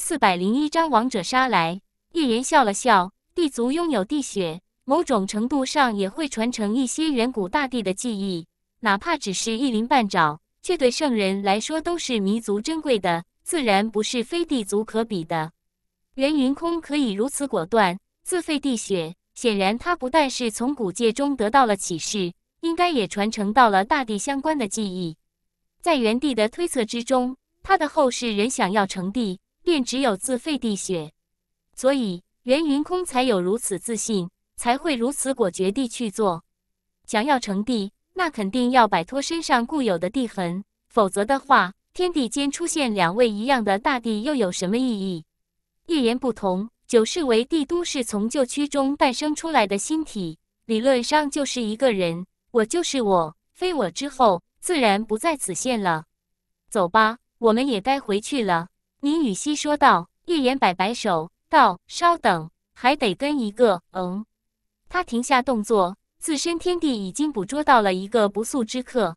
四百零一张王者杀来，一人笑了笑。地族拥有地血，某种程度上也会传承一些远古大地的记忆，哪怕只是一鳞半爪，却对圣人来说都是弥足珍贵的，自然不是非地族可比的。袁云空可以如此果断自废地血，显然他不但是从古界中得到了启示，应该也传承到了大地相关的记忆。在元帝的推测之中，他的后世人想要成帝。便只有自废地穴，所以袁云空才有如此自信，才会如此果决地去做。想要成帝，那肯定要摆脱身上固有的地痕，否则的话，天地间出现两位一样的大帝，又有什么意义？一言不同，九世为帝都是从旧躯中诞生出来的新体，理论上就是一个人，我就是我，非我之后，自然不在此现了。走吧，我们也该回去了。宁雨熙说道：“叶言摆摆手，道：‘稍等，还得跟一个。’嗯，他停下动作，自身天地已经捕捉到了一个不速之客。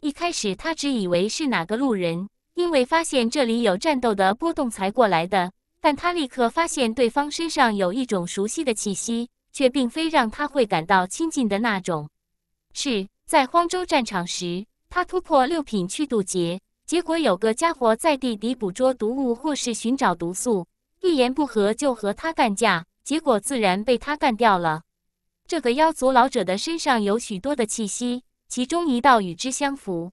一开始他只以为是哪个路人，因为发现这里有战斗的波动才过来的。但他立刻发现对方身上有一种熟悉的气息，却并非让他会感到亲近的那种。是在荒州战场时，他突破六品去渡劫。”结果有个家伙在地底捕捉毒物，或是寻找毒素，一言不合就和他干架，结果自然被他干掉了。这个妖族老者的身上有许多的气息，其中一道与之相符。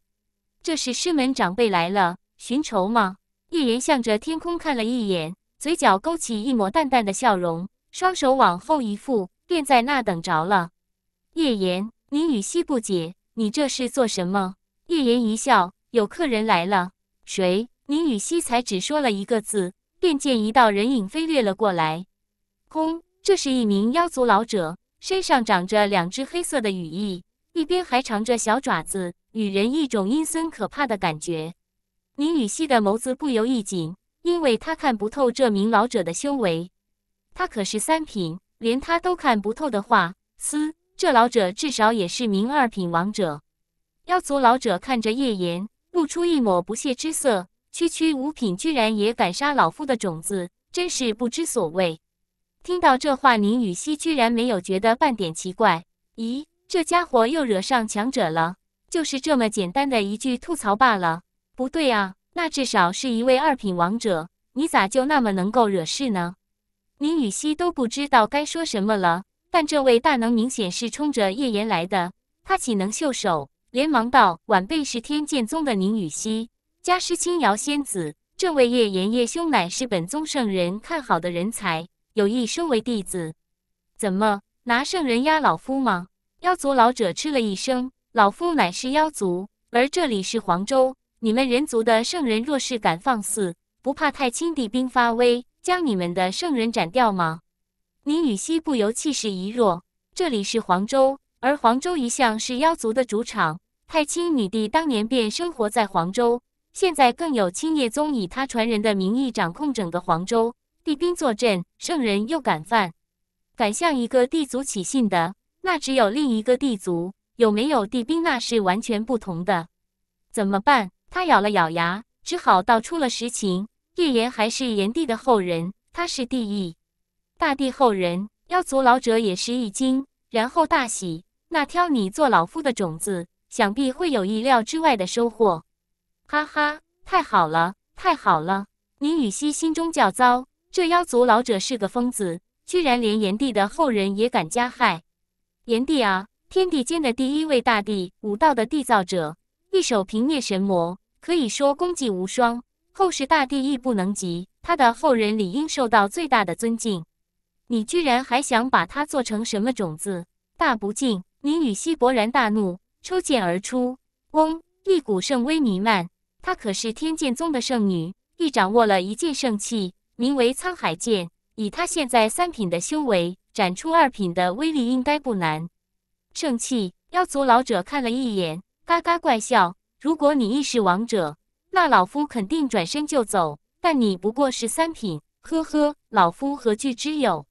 这是师门长辈来了，寻仇吗？叶岩向着天空看了一眼，嘴角勾起一抹淡淡的笑容，双手往后一覆，便在那等着了。叶岩，宁雨熙不解，你这是做什么？叶岩一笑。有客人来了，谁？宁雨溪才只说了一个字，便见一道人影飞掠了过来。空，这是一名妖族老者，身上长着两只黑色的羽翼，一边还长着小爪子，给人一种阴森可怕的感觉。宁雨溪的眸子不由一紧，因为他看不透这名老者的修为。他可是三品，连他都看不透的话，嘶，这老者至少也是名二品王者。妖族老者看着叶岩。露出一抹不屑之色，区区五品居然也敢杀老夫的种子，真是不知所谓。听到这话，宁雨熙居然没有觉得半点奇怪。咦，这家伙又惹上强者了？就是这么简单的一句吐槽罢了。不对啊，那至少是一位二品王者，你咋就那么能够惹事呢？宁雨熙都不知道该说什么了。但这位大能明显是冲着叶岩来的，他岂能袖手？连忙道：“晚辈是天剑宗的宁雨曦，家师青瑶仙子。这位叶炎叶兄乃是本宗圣人看好的人才，有意收为弟子。怎么拿圣人压老夫吗？”妖族老者嗤了一声：“老夫乃是妖族，而这里是黄州。你们人族的圣人若是敢放肆，不怕太清帝兵发威，将你们的圣人斩掉吗？”宁雨曦不由气势一弱：“这里是黄州。”而黄州一向是妖族的主场，太清女帝当年便生活在黄州，现在更有青叶宗以他传人的名义掌控整个黄州，帝兵坐镇，圣人又敢犯？敢向一个帝族起信的，那只有另一个帝族。有没有帝兵，那是完全不同的。怎么办？他咬了咬牙，只好道出了实情：叶炎还是炎帝的后人，他是帝意。大帝后人。妖族老者也是一惊，然后大喜。那挑你做老夫的种子，想必会有意料之外的收获。哈哈，太好了，太好了！宁羽曦心中叫糟，这妖族老者是个疯子，居然连炎帝的后人也敢加害。炎帝啊，天地间的第一位大帝，武道的缔造者，一手平灭神魔，可以说功绩无双，后世大帝亦不能及。他的后人理应受到最大的尊敬。你居然还想把他做成什么种子？大不敬！宁雨西勃然大怒，抽剑而出。嗡，一股圣威弥漫。她可是天剑宗的圣女，亦掌握了一件圣器，名为沧海剑。以她现在三品的修为，斩出二品的威力应该不难。圣器，妖族老者看了一眼，嘎嘎怪笑。如果你亦是王者，那老夫肯定转身就走。但你不过是三品，呵呵，老夫何惧之有？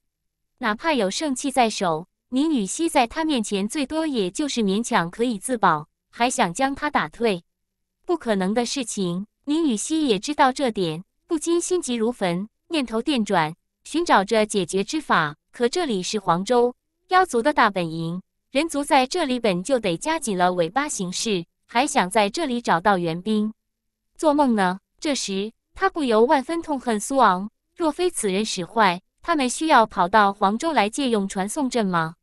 哪怕有圣器在手。宁雨熙在他面前最多也就是勉强可以自保，还想将他打退，不可能的事情。宁雨熙也知道这点，不禁心急如焚，念头电转，寻找着解决之法。可这里是黄州，妖族的大本营，人族在这里本就得夹紧了尾巴行事，还想在这里找到援兵，做梦呢！这时他不由万分痛恨苏昂，若非此人使坏，他们需要跑到黄州来借用传送阵吗？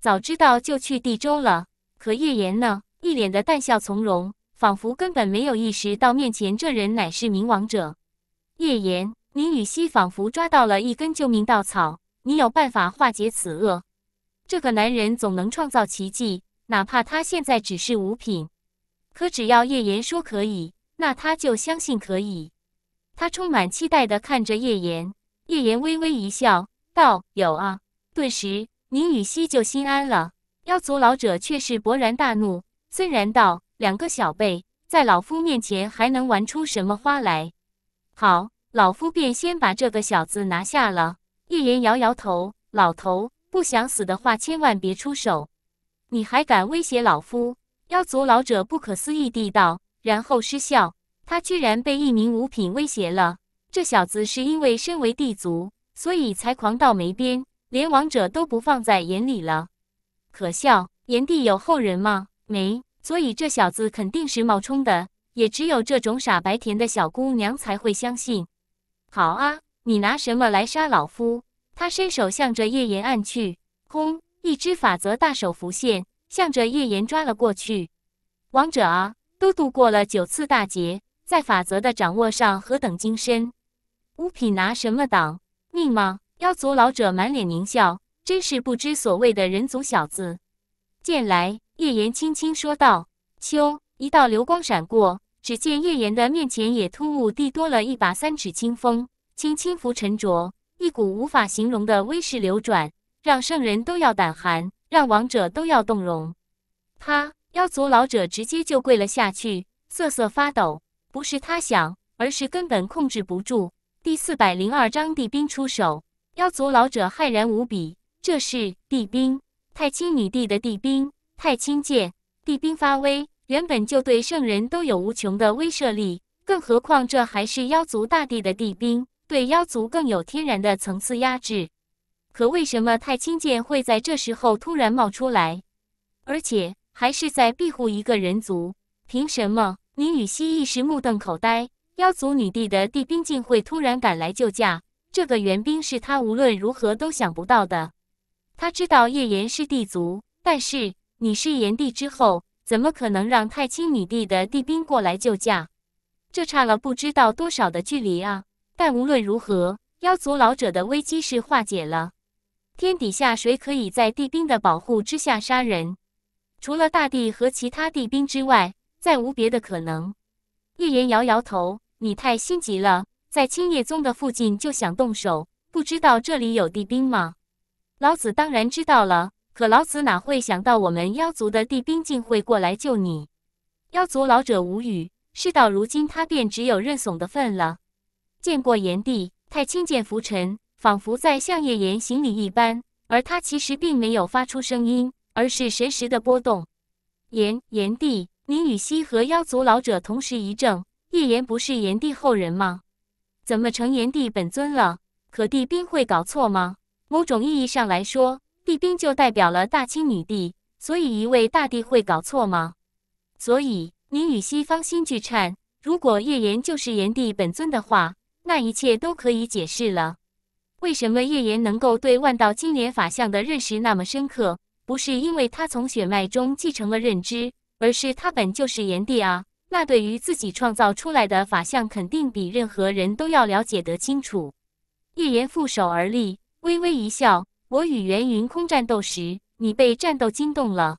早知道就去地州了。可叶岩呢？一脸的淡笑从容，仿佛根本没有意识到面前这人乃是冥王者。叶岩，宁雨熙仿佛抓到了一根救命稻草。你有办法化解此厄？这个男人总能创造奇迹，哪怕他现在只是五品。可只要叶岩说可以，那他就相信可以。他充满期待的看着叶岩，叶岩微微一笑，道：“有啊。”顿时。宁雨西就心安了。妖族老者却是勃然大怒，森然道：“两个小辈在老夫面前还能玩出什么花来？好，老夫便先把这个小子拿下了。”叶言摇摇头：“老头，不想死的话，千万别出手。”你还敢威胁老夫？妖族老者不可思议地道，然后失笑：“他居然被一名五品威胁了？这小子是因为身为帝族，所以才狂到没边。”连王者都不放在眼里了，可笑！炎帝有后人吗？没，所以这小子肯定是冒充的。也只有这种傻白甜的小姑娘才会相信。好啊，你拿什么来杀老夫？他伸手向着叶岩按去，轰！一只法则大手浮现，向着叶岩抓了过去。王者啊，都度过了九次大劫，在法则的掌握上何等精深？五品拿什么挡？命吗？妖族老者满脸狞笑，真是不知所谓的人族小子。见来，叶言轻轻说道：“咻！”一道流光闪过，只见叶言的面前也突兀地多了一把三尺清风，轻轻拂沉着，一股无法形容的威势流转，让圣人都要胆寒，让王者都要动容。啪！妖族老者直接就跪了下去，瑟瑟发抖。不是他想，而是根本控制不住。第四百零二章地兵出手。妖族老者骇然无比，这是帝兵太清女帝的帝兵太清剑，帝兵发威，原本就对圣人都有无穷的威慑力，更何况这还是妖族大帝的帝兵，对妖族更有天然的层次压制。可为什么太清剑会在这时候突然冒出来，而且还是在庇护一个人族？凭什么？宁雨汐一时目瞪口呆，妖族女帝的帝兵竟会突然赶来救驾。这个援兵是他无论如何都想不到的。他知道叶岩是帝族，但是你是炎帝之后，怎么可能让太清女帝的帝兵过来救驾？这差了不知道多少的距离啊！但无论如何，妖族老者的危机是化解了。天底下谁可以在帝兵的保护之下杀人？除了大帝和其他帝兵之外，再无别的可能。叶岩摇摇头：“你太心急了。”在青叶宗的附近就想动手，不知道这里有地兵吗？老子当然知道了，可老子哪会想到我们妖族的地兵竟会过来救你？妖族老者无语，事到如今，他便只有认怂的份了。见过炎帝，太清剑浮尘仿佛在向叶炎行礼一般，而他其实并没有发出声音，而是神识的波动。炎炎帝，宁雨熙和妖族老者同时一怔，叶炎不是炎帝后人吗？怎么成炎帝本尊了？可帝兵会搞错吗？某种意义上来说，帝兵就代表了大清女帝，所以一位大帝会搞错吗？所以您与西方心俱颤。如果叶炎就是炎帝本尊的话，那一切都可以解释了。为什么叶炎能够对万道金莲法相的认识那么深刻？不是因为他从血脉中继承了认知，而是他本就是炎帝啊。那对于自己创造出来的法相，肯定比任何人都要了解得清楚。叶岩负手而立，微微一笑：“我与袁云空战斗时，你被战斗惊动了。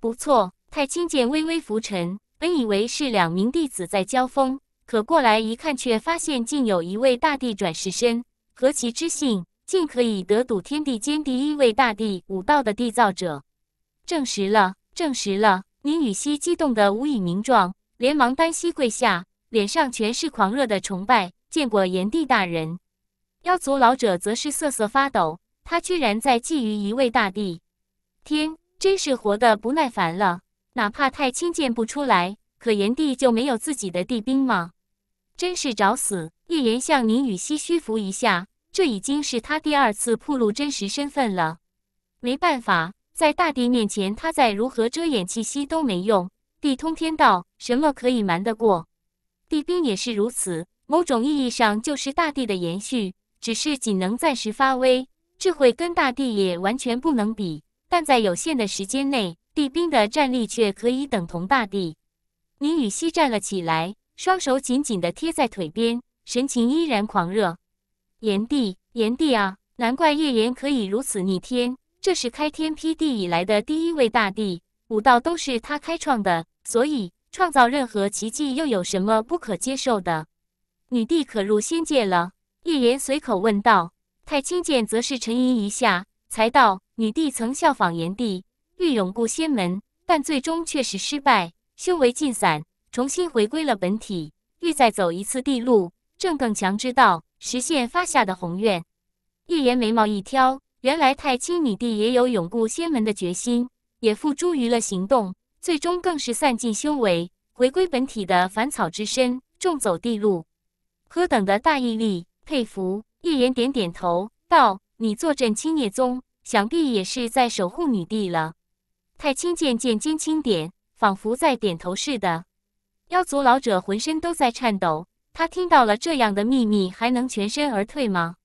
不错，太清剑微微浮沉。本以为是两名弟子在交锋，可过来一看，却发现竟有一位大帝转世身。何其之幸，竟可以得睹天地间第一位大帝武道的缔造者。证实了，证实了！”宁雨熙激动得无以名状。连忙单膝跪下，脸上全是狂热的崇拜。见过炎帝大人，妖族老者则是瑟瑟发抖。他居然在觊觎一位大帝，天真是活的不耐烦了。哪怕太清见不出来，可炎帝就没有自己的帝兵吗？真是找死！叶言向宁雨熙屈服一下，这已经是他第二次暴露真实身份了。没办法，在大帝面前，他再如何遮掩气息都没用。地通天道，什么可以瞒得过？地兵也是如此，某种意义上就是大地的延续，只是仅能暂时发威。智慧跟大地也完全不能比，但在有限的时间内，地兵的战力却可以等同大地。宁雨熙站了起来，双手紧紧的贴在腿边，神情依然狂热。炎帝，炎帝啊！难怪叶炎可以如此逆天，这是开天辟地以来的第一位大帝。武道都是他开创的，所以创造任何奇迹又有什么不可接受的？女帝可入仙界了。叶言随口问道。太清剑则是沉吟一下，才道：“女帝曾效仿炎帝，欲永固仙门，但最终却是失败，修为尽散，重新回归了本体，欲再走一次地路，正更强之道，实现发下的宏愿。”叶言眉毛一挑，原来太清女帝也有永固仙门的决心。也付诸于了行动，最终更是散尽修为，回归本体的凡草之身，重走地路，何等的大毅力！佩服。叶言点点头道：“你坐镇青叶宗，想必也是在守护女帝了。”太清剑剑尖轻点，仿佛在点头似的。妖族老者浑身都在颤抖。他听到了这样的秘密，还能全身而退吗？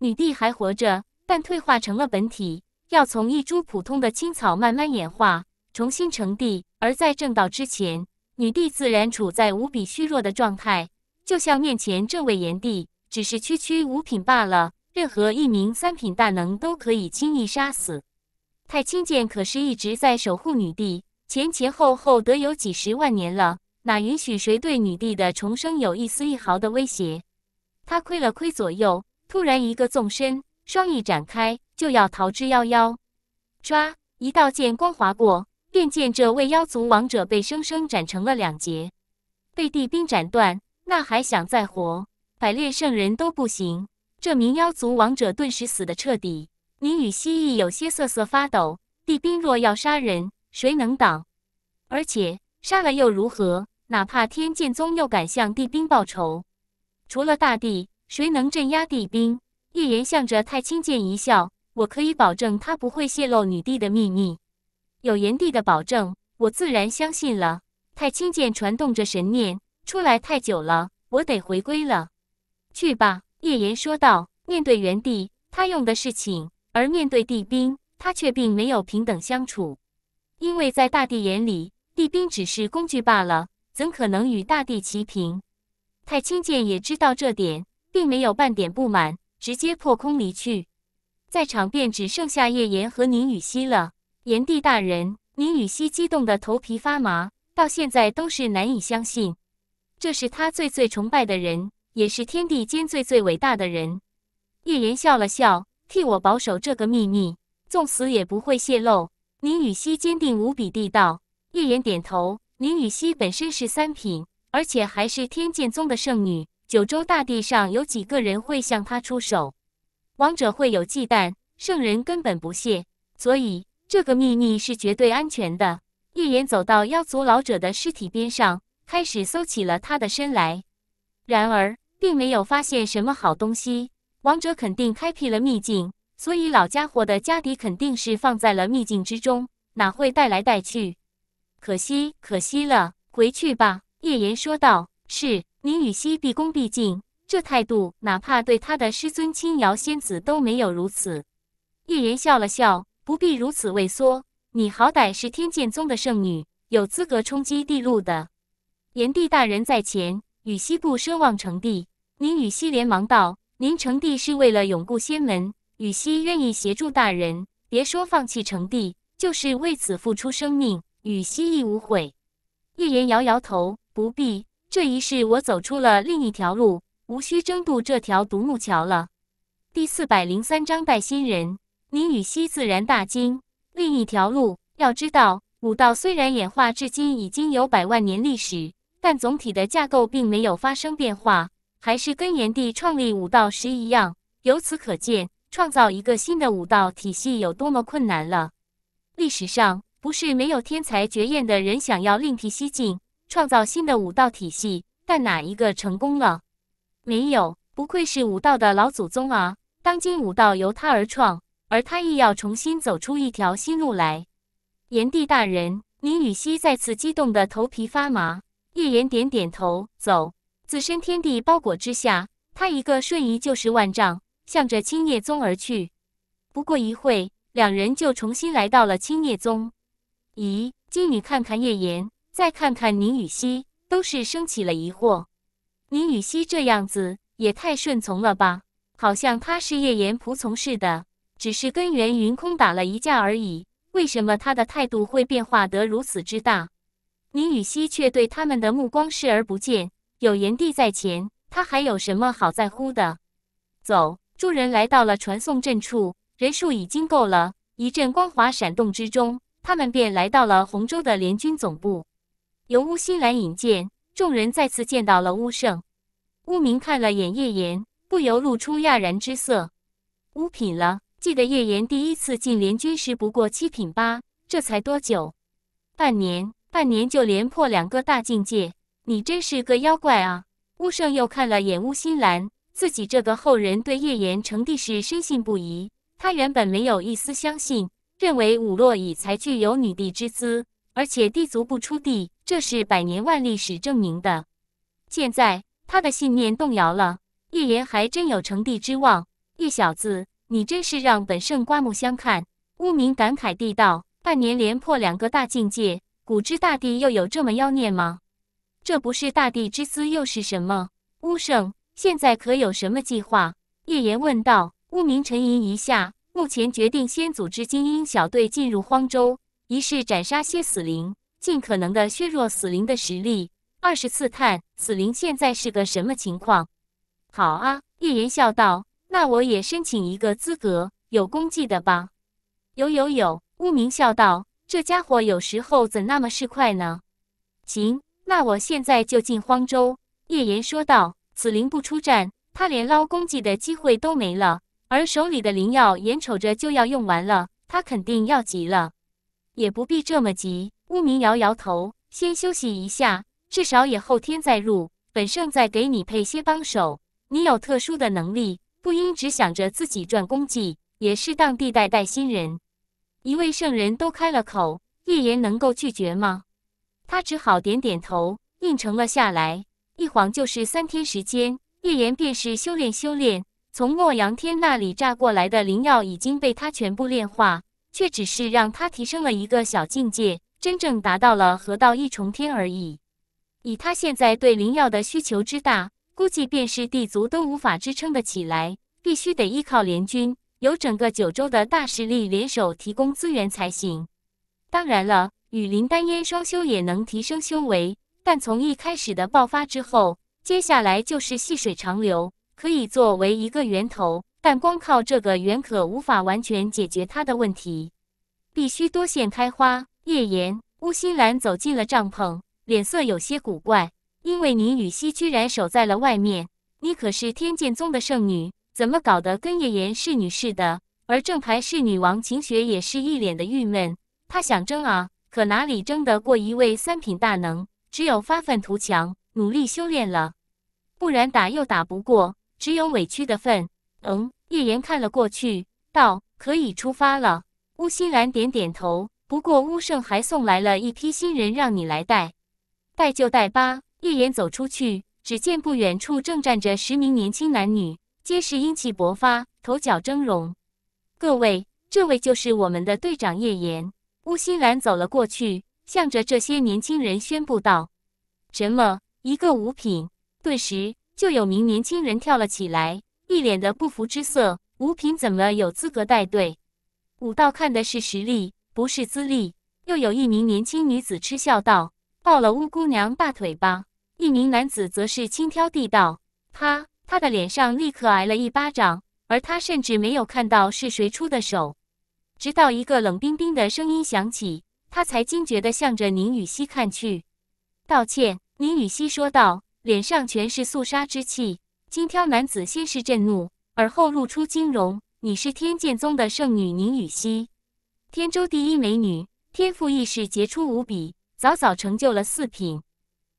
女帝还活着，但退化成了本体。要从一株普通的青草慢慢演化，重新成帝。而在正道之前，女帝自然处在无比虚弱的状态，就像面前这位炎帝，只是区区五品罢了，任何一名三品大能都可以轻易杀死。太清剑可是一直在守护女帝，前前后后得有几十万年了，哪允许谁对女帝的重生有一丝一毫的威胁？他亏了亏左右，突然一个纵身，双翼展开。就要逃之夭夭，抓！一道剑光划过，便见这位妖族王者被生生斩成了两截，被帝兵斩断，那还想再活？百炼圣人都不行。这名妖族王者顿时死的彻底。宁与蜥蜴有些瑟瑟发抖。帝兵若要杀人，谁能挡？而且杀了又如何？哪怕天剑宗又敢向帝兵报仇，除了大帝，谁能镇压帝兵？一人向着太清剑一笑。我可以保证，他不会泄露女帝的秘密。有炎帝的保证，我自然相信了。太清剑传动着神念，出来太久了，我得回归了。去吧，叶言说道。面对炎帝，他用的是情；而面对帝兵，他却并没有平等相处。因为在大帝眼里，帝兵只是工具罢了，怎可能与大帝齐平？太清剑也知道这点，并没有半点不满，直接破空离去。在场便只剩下叶岩和宁雨熙了。炎帝大人，宁雨熙激动得头皮发麻，到现在都是难以相信，这是他最最崇拜的人，也是天地间最最伟大的人。叶岩笑了笑，替我保守这个秘密，纵死也不会泄露。宁雨熙坚定无比地道。叶岩点头。宁雨熙本身是三品，而且还是天剑宗的圣女，九州大地上有几个人会向他出手？王者会有忌惮，圣人根本不屑，所以这个秘密是绝对安全的。叶岩走到妖族老者的尸体边上，开始搜起了他的身来。然而，并没有发现什么好东西。王者肯定开辟了秘境，所以老家伙的家底肯定是放在了秘境之中，哪会带来带去？可惜，可惜了。回去吧，叶岩说道。是，宁雨西毕恭毕敬。这态度，哪怕对他的师尊青瑶仙子都没有如此。叶言笑了笑，不必如此畏缩。你好歹是天剑宗的圣女，有资格冲击帝路的。炎帝大人在前，羽西不奢望成帝。您羽西连忙道：“您成帝是为了永固仙门，羽西愿意协助大人。别说放弃成帝，就是为此付出生命，羽西亦无悔。”叶言摇摇头，不必。这一世我走出了另一条路。无需争渡这条独木桥了。第四百零三章带新人，宁与西自然大惊。另一条路，要知道，武道虽然演化至今已经有百万年历史，但总体的架构并没有发生变化，还是跟炎帝创立武道时一样。由此可见，创造一个新的武道体系有多么困难了。历史上不是没有天才绝艳的人想要另辟蹊径，创造新的武道体系，但哪一个成功了？没有，不愧是武道的老祖宗啊！当今武道由他而创，而他亦要重新走出一条新路来。炎帝大人，宁羽熙再次激动得头皮发麻。叶岩点点头，走。自身天地包裹之下，他一个瞬移就是万丈，向着青叶宗而去。不过一会，两人就重新来到了青叶宗。咦，金女看看叶岩，再看看宁羽熙，都是生起了疑惑。宁雨熙这样子也太顺从了吧？好像他是叶岩仆从似的，只是跟袁云空打了一架而已。为什么他的态度会变化得如此之大？宁雨熙却对他们的目光视而不见。有炎帝在前，他还有什么好在乎的？走，众人来到了传送阵处，人数已经够了。一阵光华闪动之中，他们便来到了洪州的联军总部。由乌心兰引荐。众人再次见到了巫圣，巫明看了眼叶岩，不由露出讶然之色。五品了，记得叶岩第一次进联军时不过七品八，这才多久？半年，半年就连破两个大境界，你真是个妖怪啊！巫圣又看了眼巫心兰，自己这个后人对叶岩成帝是深信不疑。他原本没有一丝相信，认为武洛已才具有女帝之姿，而且帝族不出帝。这是百年万历史证明的。现在他的信念动摇了，叶言还真有成帝之望。叶小子，你真是让本圣刮目相看。乌明感慨地道：“半年连破两个大境界，古之大帝又有这么妖孽吗？这不是大帝之思又是什么？”乌圣，现在可有什么计划？叶言问道。乌明沉吟一下，目前决定先组织精英小队进入荒州，一是斩杀些死灵。尽可能的削弱死灵的实力。二十四探，死灵现在是个什么情况？好啊，叶岩笑道。那我也申请一个资格，有功绩的吧。有有有，乌明笑道。这家伙有时候怎那么是快呢？行，那我现在就进荒州。叶岩说道。死灵不出战，他连捞功绩的机会都没了，而手里的灵药眼瞅着就要用完了，他肯定要急了。也不必这么急。乌明摇摇头，先休息一下，至少也后天再入。本圣再给你配些帮手。你有特殊的能力，不应只想着自己赚功绩，也适当地带带新人。一位圣人都开了口，叶岩能够拒绝吗？他只好点点头，应承了下来。一晃就是三天时间，叶岩便是修炼修炼。从洛阳天那里炸过来的灵药已经被他全部炼化。却只是让他提升了一个小境界，真正达到了河道一重天而已。以他现在对灵药的需求之大，估计便是地族都无法支撑得起来，必须得依靠联军，由整个九州的大势力联手提供资源才行。当然了，与林丹烟双修也能提升修为，但从一开始的爆发之后，接下来就是细水长流，可以作为一个源头。但光靠这个远可无法完全解决他的问题，必须多线开花。叶岩乌心兰走进了帐篷，脸色有些古怪，因为你与西居然守在了外面。你可是天剑宗的圣女，怎么搞得跟叶岩侍女似的？而正牌侍女王晴雪也是一脸的郁闷，她想争啊，可哪里争得过一位三品大能？只有发愤图强，努力修炼了，不然打又打不过，只有委屈的份。嗯。叶岩看了过去，道：“可以出发了。”乌心兰点点头，不过巫圣还送来了一批新人，让你来带，带就带吧。叶岩走出去，只见不远处正站着十名年轻男女，皆是英气勃发，头角峥嵘。各位，这位就是我们的队长叶岩。乌心兰走了过去，向着这些年轻人宣布道：“什么？一个五品？”顿时就有名年轻人跳了起来。一脸的不服之色，吴平怎么有资格带队？武道看的是实力，不是资历。又有一名年轻女子嗤笑道：“抱了乌姑娘大腿吧。”一名男子则是轻佻地道：“啪！”他的脸上立刻挨了一巴掌，而他甚至没有看到是谁出的手，直到一个冷冰冰的声音响起，他才惊觉的向着宁雨熙看去。道歉，宁雨熙说道，脸上全是肃杀之气。金挑男子先是震怒，而后露出惊容：“你是天剑宗的圣女宁雨熙，天州第一美女，天赋异是杰出无比，早早成就了四品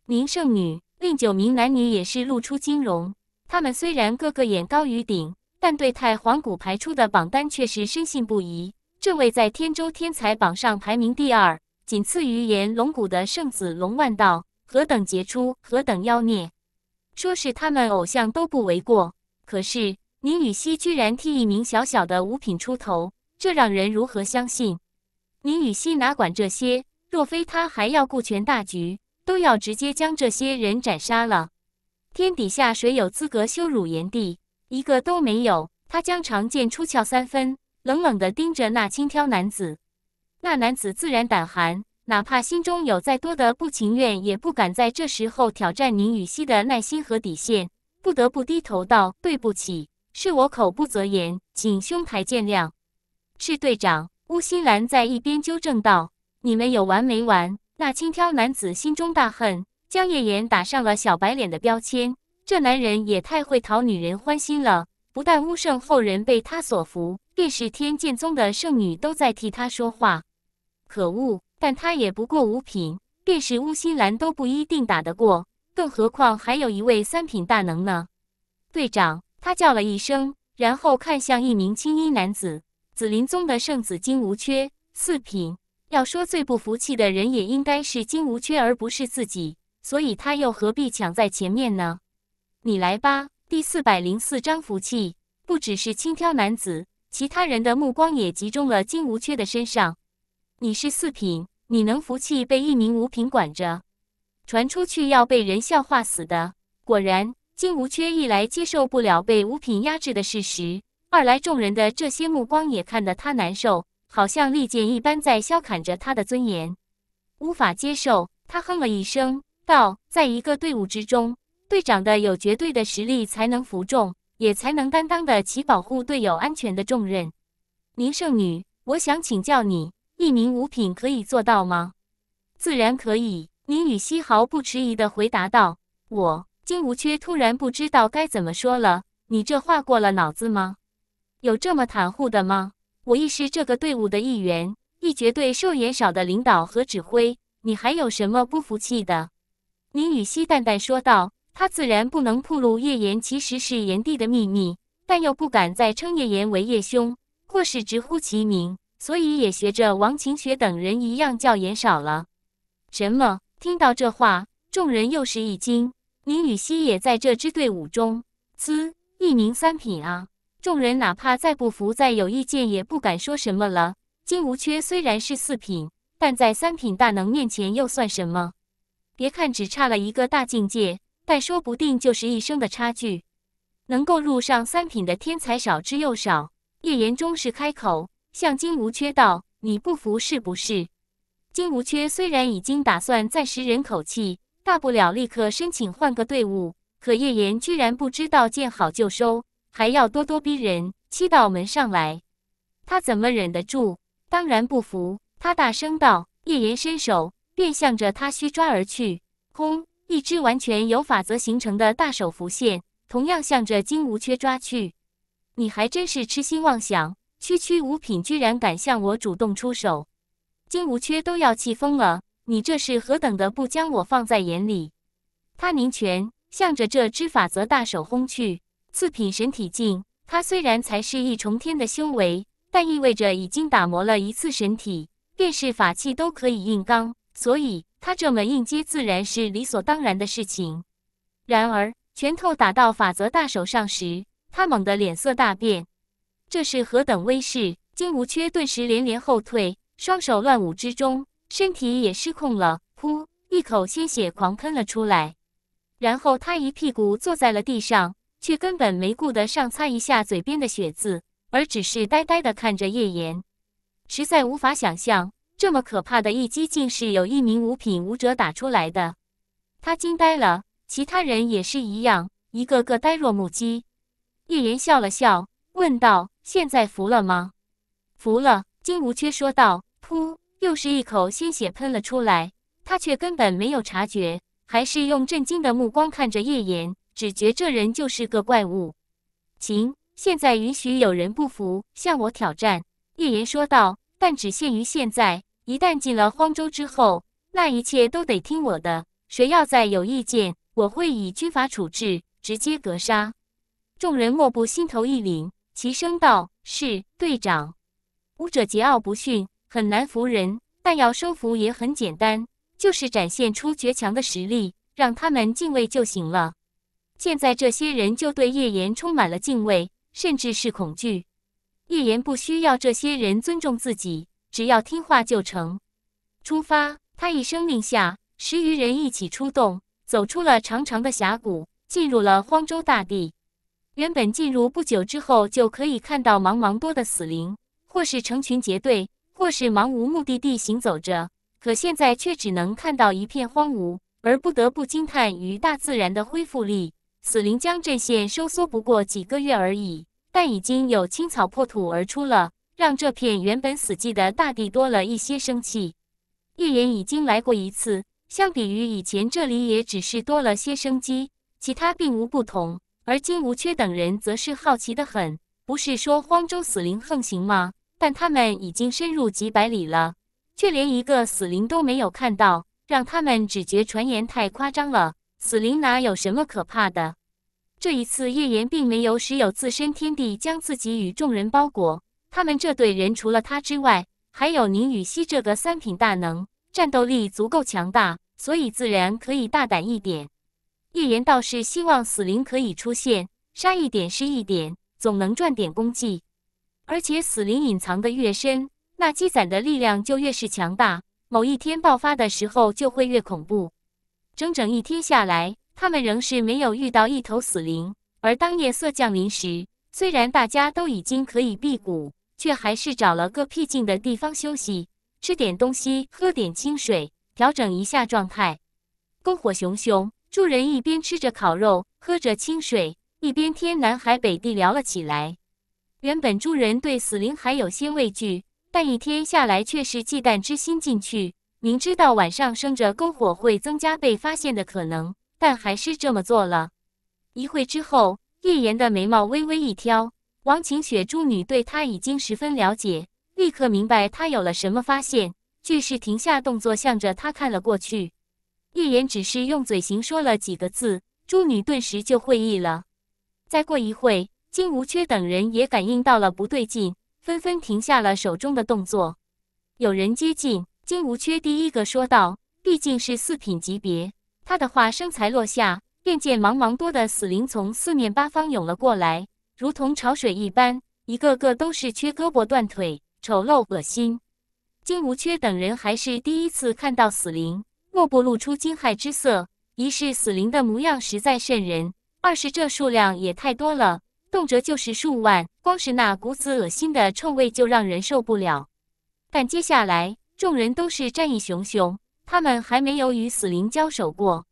名圣女。”另九名男女也是露出惊容。他们虽然个个眼高于顶，但对太皇谷排出的榜单却是深信不疑。这位在天州天才榜上排名第二，仅次于炎龙谷的圣子龙万道，何等杰出，何等妖孽！说是他们偶像都不为过，可是宁雨熙居然替一名小小的五品出头，这让人如何相信？宁雨熙哪管这些？若非他还要顾全大局，都要直接将这些人斩杀了。天底下谁有资格羞辱炎帝？一个都没有。他将长剑出鞘三分，冷冷地盯着那轻佻男子。那男子自然胆寒。哪怕心中有再多的不情愿，也不敢在这时候挑战宁雨熙的耐心和底线，不得不低头道：“对不起，是我口不择言，请兄台见谅。”赤队长乌心兰在一边纠正道：“你们有完没完？”那轻佻男子心中大恨，将叶言打上了小白脸的标签。这男人也太会讨女人欢心了，不但巫圣后人被他所服，便是天剑宗的圣女都在替他说话。可恶！但他也不过五品，便是乌心兰都不一定打得过，更何况还有一位三品大能呢？队长，他叫了一声，然后看向一名青衣男子，紫林宗的圣子金无缺，四品。要说最不服气的人，也应该是金无缺，而不是自己，所以他又何必抢在前面呢？你来吧。第四百零四章服气。不只是轻佻男子，其他人的目光也集中了金无缺的身上。你是四品，你能服气被一名五品管着？传出去要被人笑话死的。果然，金无缺一来接受不了被五品压制的事实，二来众人的这些目光也看得他难受，好像利剑一般在削砍着他的尊严，无法接受。他哼了一声道：“在一个队伍之中，队长的有绝对的实力才能服众，也才能担当得起保护队友安全的重任。宁圣女，我想请教你。”一名五品可以做到吗？自然可以。宁雨熙毫不迟疑地回答道：“我金无缺突然不知道该怎么说了。你这话过了脑子吗？有这么袒护的吗？我亦是这个队伍的一员，亦绝对受眼少的领导和指挥。你还有什么不服气的？”宁雨熙淡淡说道。他自然不能暴露叶岩其实是炎帝的秘密，但又不敢再称叶岩为叶兄，或是直呼其名。所以也学着王晴雪等人一样叫言少了。什么？听到这话，众人又是一惊。宁雨西也在这支队伍中，呲，一名三品啊！众人哪怕再不服、再有意见，也不敢说什么了。金无缺虽然是四品，但在三品大能面前又算什么？别看只差了一个大境界，但说不定就是一生的差距。能够入上三品的天才少之又少。叶言中是开口。向金无缺道：“你不服是不是？”金无缺虽然已经打算暂时忍口气，大不了立刻申请换个队伍，可叶言居然不知道见好就收，还要咄咄逼人，欺到门上来，他怎么忍得住？当然不服。他大声道：“叶言，伸手便向着他虚抓而去。”轰！一只完全由法则形成的大手浮现，同样向着金无缺抓去。“你还真是痴心妄想。”区区五品居然敢向我主动出手，金无缺都要气疯了！你这是何等的不将我放在眼里！他凝拳，向着这只法则大手轰去。四品神体境，他虽然才是一重天的修为，但意味着已经打磨了一次神体，便是法器都可以硬刚，所以他这么硬接自然是理所当然的事情。然而，拳头打到法则大手上时，他猛地脸色大变。这是何等威势！金无缺顿时连连后退，双手乱舞之中，身体也失控了，噗，一口鲜血狂喷了出来。然后他一屁股坐在了地上，却根本没顾得上擦一下嘴边的血渍，而只是呆呆地看着叶言。实在无法想象，这么可怕的一击竟是有一名五品武者打出来的。他惊呆了，其他人也是一样，一个个呆若木鸡。叶言笑了笑。问道：“现在服了吗？”“服了。”金无缺说道。噗！又是一口鲜血喷了出来，他却根本没有察觉，还是用震惊的目光看着叶岩，只觉这人就是个怪物。“行，现在允许有人不服向我挑战。”叶岩说道，“但只限于现在，一旦进了荒州之后，那一切都得听我的。谁要再有意见，我会以军法处置，直接格杀。”众人莫不心头一凛。齐声道：“是队长，武者桀骜不驯，很难服人，但要收服也很简单，就是展现出绝强的实力，让他们敬畏就行了。现在这些人就对叶岩充满了敬畏，甚至是恐惧。叶岩不需要这些人尊重自己，只要听话就成。出发！”他一声令下，十余人一起出动，走出了长长的峡谷，进入了荒州大地。原本进入不久之后，就可以看到茫茫多的死灵，或是成群结队，或是茫无目的地行走着。可现在却只能看到一片荒芜，而不得不惊叹于大自然的恢复力。死灵将阵线收缩不过几个月而已，但已经有青草破土而出了，让这片原本死寂的大地多了一些生气。叶岩已经来过一次，相比于以前，这里也只是多了些生机，其他并无不同。而金无缺等人则是好奇的很，不是说荒州死灵横行吗？但他们已经深入几百里了，却连一个死灵都没有看到，让他们只觉传言太夸张了。死灵哪有什么可怕的？这一次，叶岩并没有使有自身天地将自己与众人包裹。他们这队人除了他之外，还有宁雨熙这个三品大能，战斗力足够强大，所以自然可以大胆一点。预言倒是希望死灵可以出现，杀一点是一点，总能赚点功绩。而且死灵隐藏的越深，那积攒的力量就越是强大，某一天爆发的时候就会越恐怖。整整一天下来，他们仍是没有遇到一头死灵。而当夜色降临时，虽然大家都已经可以辟谷，却还是找了个僻静的地方休息，吃点东西，喝点清水，调整一下状态。篝火熊熊。诸人一边吃着烤肉，喝着清水，一边天南海北地聊了起来。原本诸人对死灵还有些畏惧，但一天下来却是忌惮之心尽去。明知道晚上生着篝火会增加被发现的可能，但还是这么做了。一会之后，叶言的眉毛微微一挑，王晴雪诸女对他已经十分了解，立刻明白他有了什么发现，巨是停下动作，向着他看了过去。叶言只是用嘴型说了几个字，朱女顿时就会意了。再过一会，金无缺等人也感应到了不对劲，纷纷停下了手中的动作。有人接近，金无缺第一个说道：“毕竟是四品级别。”他的话声才落下，便见茫茫多的死灵从四面八方涌了过来，如同潮水一般，一个个都是缺胳膊断腿，丑陋恶心。金无缺等人还是第一次看到死灵。莫不露出惊骇之色？一是死灵的模样实在瘆人，二是这数量也太多了，动辄就是数万，光是那股子恶心的臭味就让人受不了。但接下来，众人都是战意熊熊，他们还没有与死灵交手过。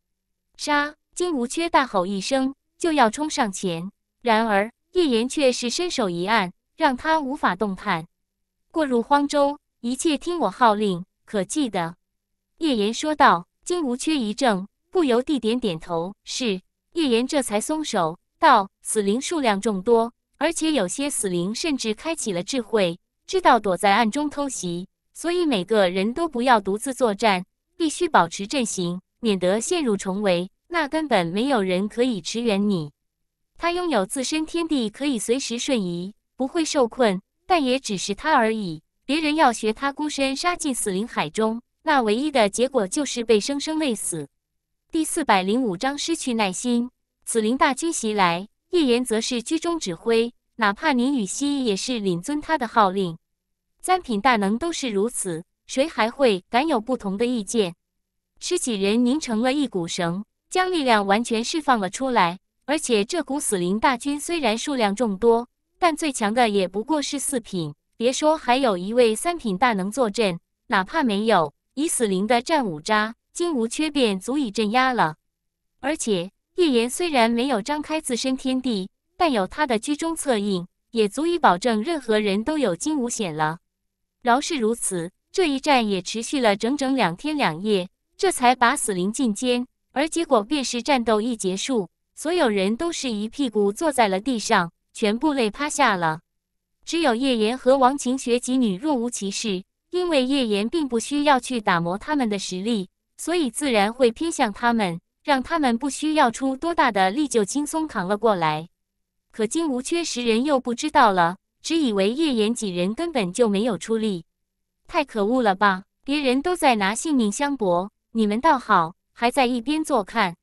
杀！金无缺大吼一声，就要冲上前，然而叶言却是伸手一按，让他无法动弹。过入荒州，一切听我号令，可记得？叶岩说道，金无缺一怔，不由地点点头。是，叶岩这才松手道：“死灵数量众多，而且有些死灵甚至开启了智慧，知道躲在暗中偷袭，所以每个人都不要独自作战，必须保持阵型，免得陷入重围。那根本没有人可以驰援你。他拥有自身天地，可以随时瞬移，不会受困，但也只是他而已。别人要学他孤身杀进死灵海中。”那唯一的结果就是被生生累死。第四百零五章：失去耐心。死灵大军袭来，叶岩则是居中指挥，哪怕宁雨熙也是领遵他的号令。三品大能都是如此，谁还会敢有不同的意见？十几人拧成了一股绳，将力量完全释放了出来。而且这股死灵大军虽然数量众多，但最强的也不过是四品，别说还有一位三品大能坐镇，哪怕没有。以死灵的战五渣，金无缺便足以镇压了。而且叶岩虽然没有张开自身天地，但有他的居中策应，也足以保证任何人都有惊无险了。饶是如此，这一战也持续了整整两天两夜，这才把死灵进监，而结果便是，战斗一结束，所有人都是一屁股坐在了地上，全部累趴下了。只有叶岩和王晴雪几女若无其事。因为叶言并不需要去打磨他们的实力，所以自然会偏向他们，让他们不需要出多大的力就轻松扛了过来。可金无缺十人又不知道了，只以为叶言几人根本就没有出力，太可恶了吧！别人都在拿性命相搏，你们倒好，还在一边坐看。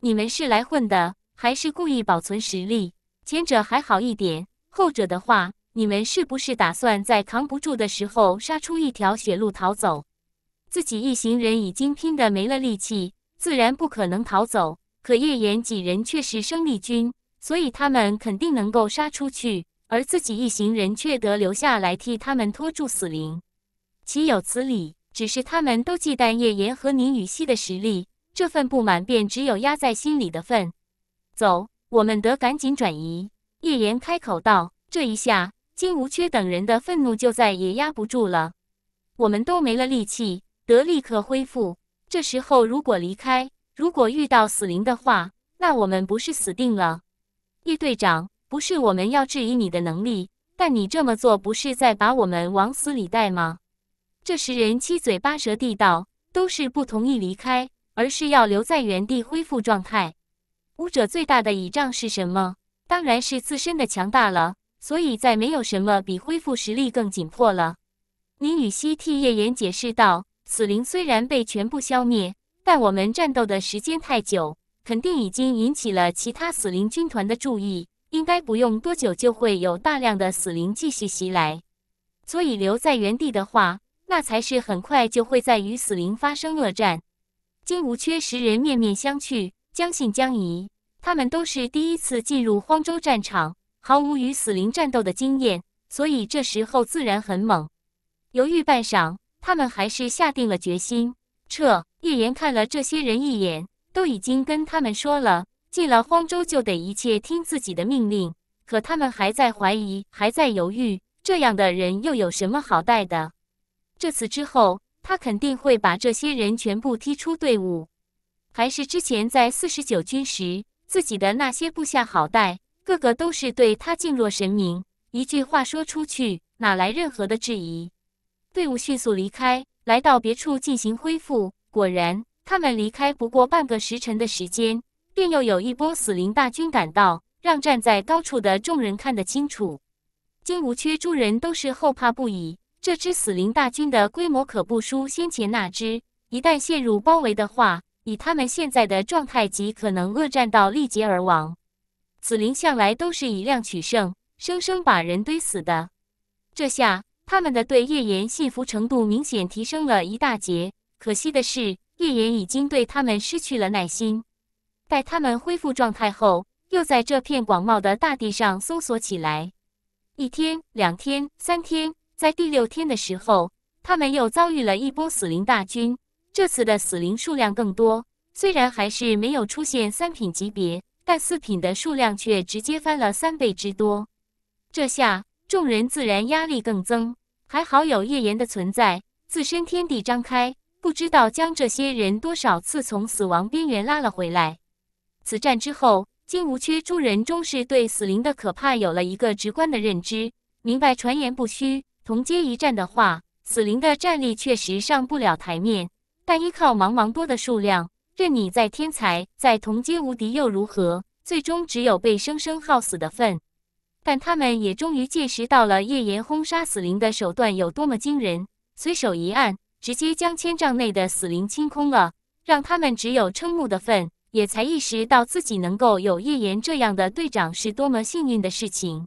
你们是来混的，还是故意保存实力？前者还好一点，后者的话……你们是不是打算在扛不住的时候杀出一条血路逃走？自己一行人已经拼得没了力气，自然不可能逃走。可叶岩几人却是生力军，所以他们肯定能够杀出去，而自己一行人却得留下来替他们拖住死灵。岂有此理！只是他们都忌惮叶岩和宁雨熙的实力，这份不满便只有压在心里的份。走，我们得赶紧转移。叶岩开口道：“这一下。”金无缺等人的愤怒就再也压不住了，我们都没了力气，得立刻恢复。这时候如果离开，如果遇到死灵的话，那我们不是死定了？叶队长，不是我们要质疑你的能力，但你这么做不是在把我们往死里带吗？这时人七嘴八舌地道，都是不同意离开，而是要留在原地恢复状态。武者最大的倚仗是什么？当然是自身的强大了。所以，再没有什么比恢复实力更紧迫了。宁雨熙替叶岩解释道：“死灵虽然被全部消灭，但我们战斗的时间太久，肯定已经引起了其他死灵军团的注意，应该不用多久就会有大量的死灵继续袭来。所以留在原地的话，那才是很快就会在与死灵发生恶战。”金无缺十人面面相觑，将信将疑。他们都是第一次进入荒州战场。毫无与死灵战斗的经验，所以这时候自然很猛。犹豫半晌，他们还是下定了决心撤。叶岩看了这些人一眼，都已经跟他们说了，进了荒州就得一切听自己的命令。可他们还在怀疑，还在犹豫，这样的人又有什么好带的？这次之后，他肯定会把这些人全部踢出队伍。还是之前在四十九军时，自己的那些部下好带。个个都是对他敬若神明，一句话说出去，哪来任何的质疑？队伍迅速离开，来到别处进行恢复。果然，他们离开不过半个时辰的时间，便又有一波死灵大军赶到，让站在高处的众人看得清楚。金无缺诸人都是后怕不已。这支死灵大军的规模可不输先前那支，一旦陷入包围的话，以他们现在的状态，极可能恶战到力竭而亡。死灵向来都是以量取胜，生生把人堆死的。这下他们的对叶岩信服程度明显提升了一大截。可惜的是，叶岩已经对他们失去了耐心。待他们恢复状态后，又在这片广袤的大地上搜索起来。一天、两天、三天，在第六天的时候，他们又遭遇了一波死灵大军。这次的死灵数量更多，虽然还是没有出现三品级别。但四品的数量却直接翻了三倍之多，这下众人自然压力更增。还好有叶岩的存在，自身天地张开，不知道将这些人多少次从死亡边缘拉了回来。此战之后，金无缺诸人终是对死灵的可怕有了一个直观的认知，明白传言不虚。同阶一战的话，死灵的战力确实上不了台面，但依靠茫茫多的数量。任你在天才，在同阶无敌又如何？最终只有被生生耗死的份。但他们也终于见识到了叶岩轰杀死灵的手段有多么惊人，随手一按，直接将千丈内的死灵清空了，让他们只有瞠目的份，也才意识到自己能够有叶岩这样的队长是多么幸运的事情。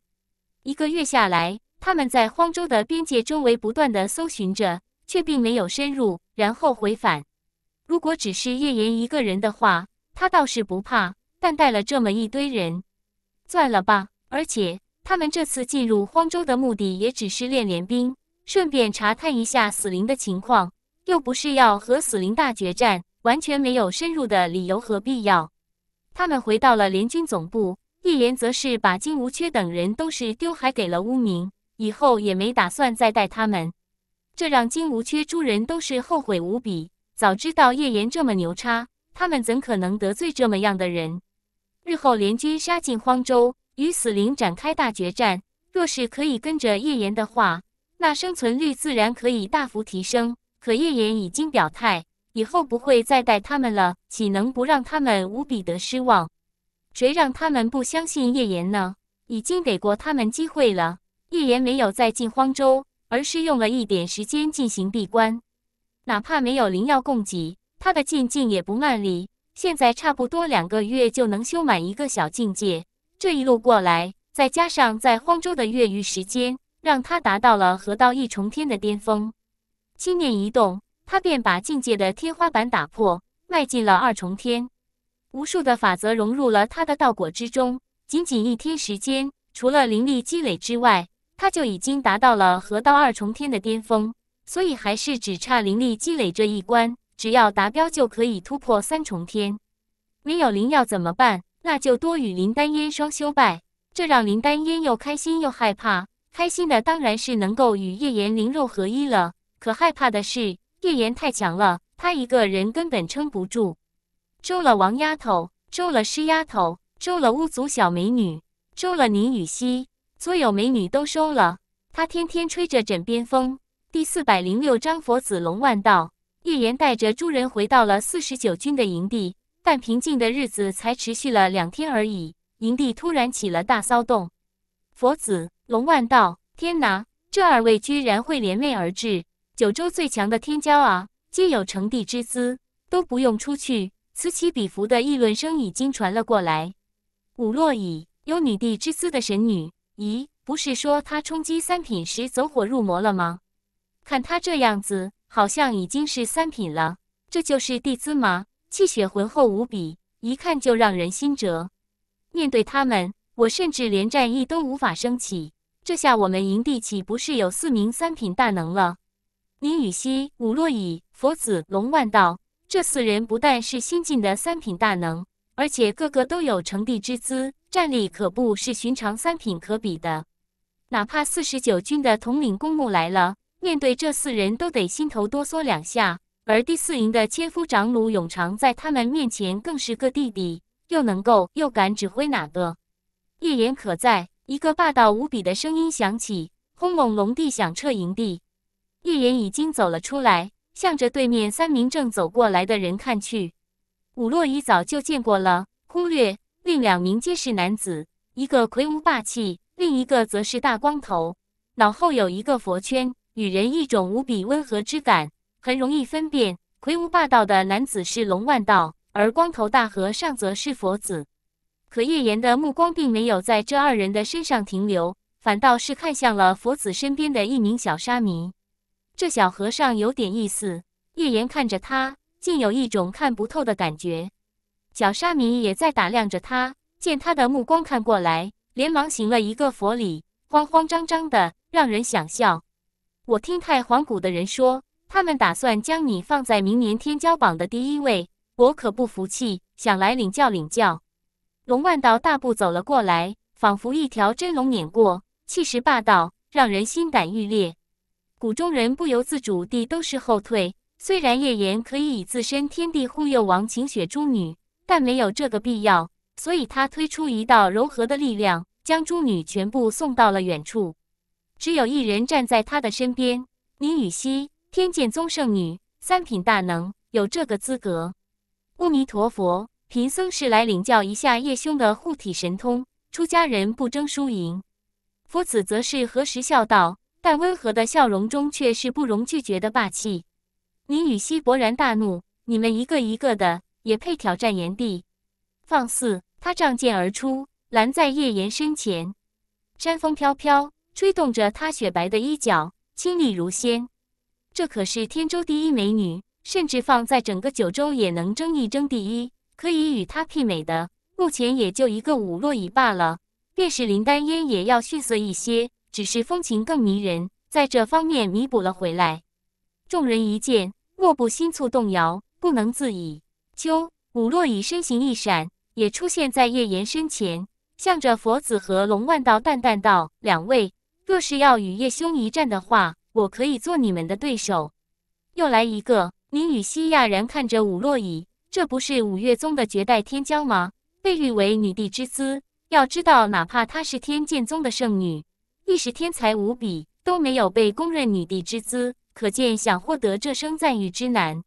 一个月下来，他们在荒州的边界周围不断的搜寻着，却并没有深入，然后回返。如果只是叶言一个人的话，他倒是不怕。但带了这么一堆人，算了吧。而且他们这次进入荒州的目的也只是练练兵，顺便查探一下死灵的情况，又不是要和死灵大决战，完全没有深入的理由和必要。他们回到了联军总部，叶言则是把金无缺等人都是丢还给了乌明，以后也没打算再带他们。这让金无缺诸人都是后悔无比。早知道叶岩这么牛叉，他们怎可能得罪这么样的人？日后联军杀进荒州，与死灵展开大决战，若是可以跟着叶岩的话，那生存率自然可以大幅提升。可叶岩已经表态，以后不会再带他们了，岂能不让他们无比的失望？谁让他们不相信叶岩呢？已经给过他们机会了，叶岩没有再进荒州，而是用了一点时间进行闭关。哪怕没有灵药供给，他的进境也不慢离。现在差不多两个月就能修满一个小境界。这一路过来，再加上在荒州的越狱时间，让他达到了河道一重天的巅峰。心念一动，他便把境界的天花板打破，迈进了二重天。无数的法则融入了他的道果之中。仅仅一天时间，除了灵力积累之外，他就已经达到了河道二重天的巅峰。所以还是只差灵力积累这一关，只要达标就可以突破三重天。没有灵药怎么办？那就多与林丹烟双修拜。这让林丹烟又开心又害怕。开心的当然是能够与叶岩灵肉合一了，可害怕的是叶岩太强了，他一个人根本撑不住。收了王丫头，收了施丫头，收了巫族小美女，收了宁雨熙，所有美女都收了。他天天吹着枕边风。第四百零六章佛子龙万道。叶言带着诸人回到了四十九军的营地，但平静的日子才持续了两天而已。营地突然起了大骚动。佛子龙万道，天哪，这二位居然会联袂而至！九州最强的天骄啊，皆有成帝之姿，都不用出去。此起彼伏的议论声已经传了过来。古洛乙，有女帝之姿的神女，咦，不是说她冲击三品时走火入魔了吗？看他这样子，好像已经是三品了。这就是帝资吗？气血浑厚无比，一看就让人心折。面对他们，我甚至连战意都无法升起。这下我们营地岂不是有四名三品大能了？宁雨熙、武洛乙、佛子、龙万道，这四人不但是新晋的三品大能，而且个个都有成帝之资，战力可不是寻常三品可比的。哪怕四十九军的统领公墓来了。面对这四人都得心头哆嗦两下，而第四营的千夫长鲁永长在他们面前更是个弟弟，又能够又敢指挥哪个？叶岩可在一个霸道无比的声音响起，轰隆隆地响彻营地。叶岩已经走了出来，向着对面三名正走过来的人看去。武洛一早就见过了，忽略另两名皆是男子，一个魁梧霸气，另一个则是大光头，脑后有一个佛圈。给人一种无比温和之感，很容易分辨。魁梧霸道的男子是龙万道，而光头大和尚则是佛子。可叶岩的目光并没有在这二人的身上停留，反倒是看向了佛子身边的一名小沙弥。这小和尚有点意思。叶岩看着他，竟有一种看不透的感觉。小沙弥也在打量着他，见他的目光看过来，连忙行了一个佛礼，慌慌张张的，让人想笑。我听太皇谷的人说，他们打算将你放在明年天骄榜的第一位。我可不服气，想来领教领教。龙万道大步走了过来，仿佛一条真龙碾过，气势霸道，让人心感欲裂。谷中人不由自主地都是后退。虽然叶岩可以以自身天地护佑王晴雪诸女，但没有这个必要，所以他推出一道柔和的力量，将诸女全部送到了远处。只有一人站在他的身边，宁雨熙，天剑宗圣女，三品大能，有这个资格。阿弥陀佛，贫僧是来领教一下叶兄的护体神通。出家人不争输赢，夫子则是何时笑道？但温和的笑容中却是不容拒绝的霸气。宁雨熙勃然大怒：“你们一个一个的也配挑战炎帝？放肆！”他仗剑而出，拦在叶岩身前，山风飘飘。吹动着她雪白的衣角，清丽如仙。这可是天州第一美女，甚至放在整个九州也能争一争第一。可以与她媲美的，目前也就一个武洛伊罢了。便是林丹烟，也要逊色一些，只是风情更迷人，在这方面弥补了回来。众人一见，莫不心促动摇，不能自已。秋武洛伊身形一闪，也出现在叶岩身前，向着佛子和龙万道淡淡道：“两位。”若是要与叶兄一战的话，我可以做你们的对手。又来一个，宁与西亚然看着武洛伊，这不是五岳宗的绝代天骄吗？被誉为女帝之姿。要知道，哪怕她是天剑宗的圣女，一时天才无比，都没有被公认女帝之姿。可见想获得这声赞誉之难。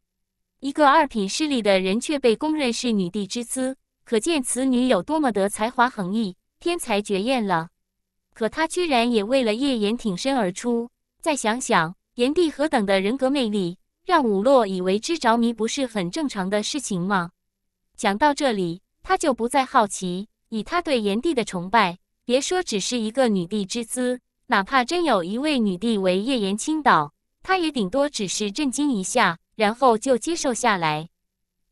一个二品势力的人却被公认是女帝之姿，可见此女有多么的才华横溢、天才绝艳了。可他居然也为了叶言挺身而出。再想想，炎帝何等的人格魅力，让武洛以为之着迷，不是很正常的事情吗？讲到这里，他就不再好奇。以他对炎帝的崇拜，别说只是一个女帝之姿，哪怕真有一位女帝为叶言倾倒，他也顶多只是震惊一下，然后就接受下来。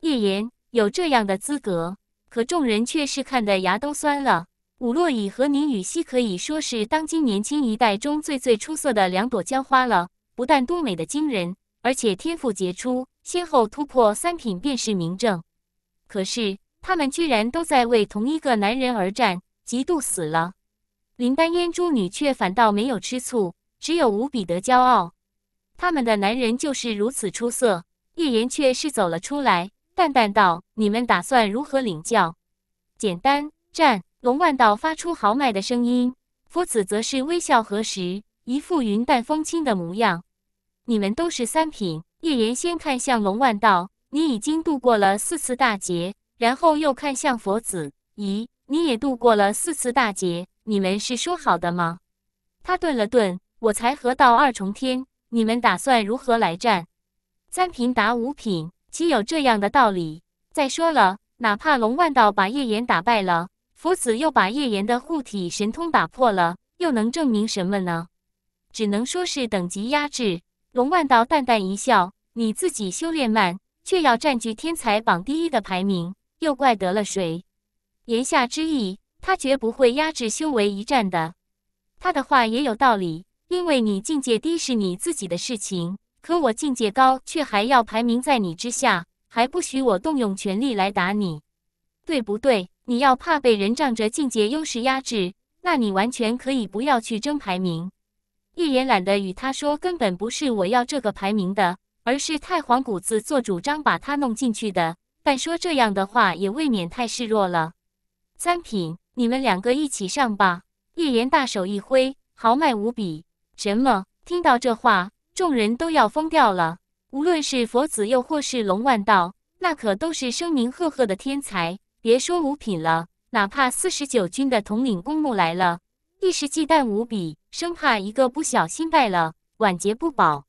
叶言有这样的资格，可众人却是看得牙都酸了。武洛乙和宁雨熙可以说是当今年轻一代中最最出色的两朵娇花了，不但都美的惊人，而且天赋杰出，先后突破三品便是明正。可是他们居然都在为同一个男人而战，嫉妒死了。林丹烟珠女却反倒没有吃醋，只有无比的骄傲。他们的男人就是如此出色。叶言却是走了出来，淡淡道：“你们打算如何领教？简单战。”龙万道发出豪迈的声音，佛子则是微笑合十，一副云淡风轻的模样。你们都是三品，叶岩先看向龙万道：“你已经度过了四次大劫。”然后又看向佛子：“咦，你也度过了四次大劫？你们是说好的吗？”他顿了顿：“我才合道二重天，你们打算如何来战？三品打五品，岂有这样的道理？再说了，哪怕龙万道把叶岩打败了。”夫子又把叶岩的护体神通打破了，又能证明什么呢？只能说是等级压制。龙万道淡淡一笑：“你自己修炼慢，却要占据天才榜第一的排名，又怪得了谁？”言下之意，他绝不会压制修为一战的。他的话也有道理，因为你境界低是你自己的事情，可我境界高却还要排名在你之下，还不许我动用权力来打你，对不对？你要怕被人仗着境界优势压制，那你完全可以不要去争排名。叶言懒得与他说，根本不是我要这个排名的，而是太皇谷自作主张把他弄进去的。但说这样的话，也未免太示弱了。三品，你们两个一起上吧！叶言大手一挥，豪迈无比。什么？听到这话，众人都要疯掉了。无论是佛子，又或是龙万道，那可都是声名赫赫的天才。别说五品了，哪怕四十九军的统领公墓来了，一时忌惮无比，生怕一个不小心败了，晚节不保。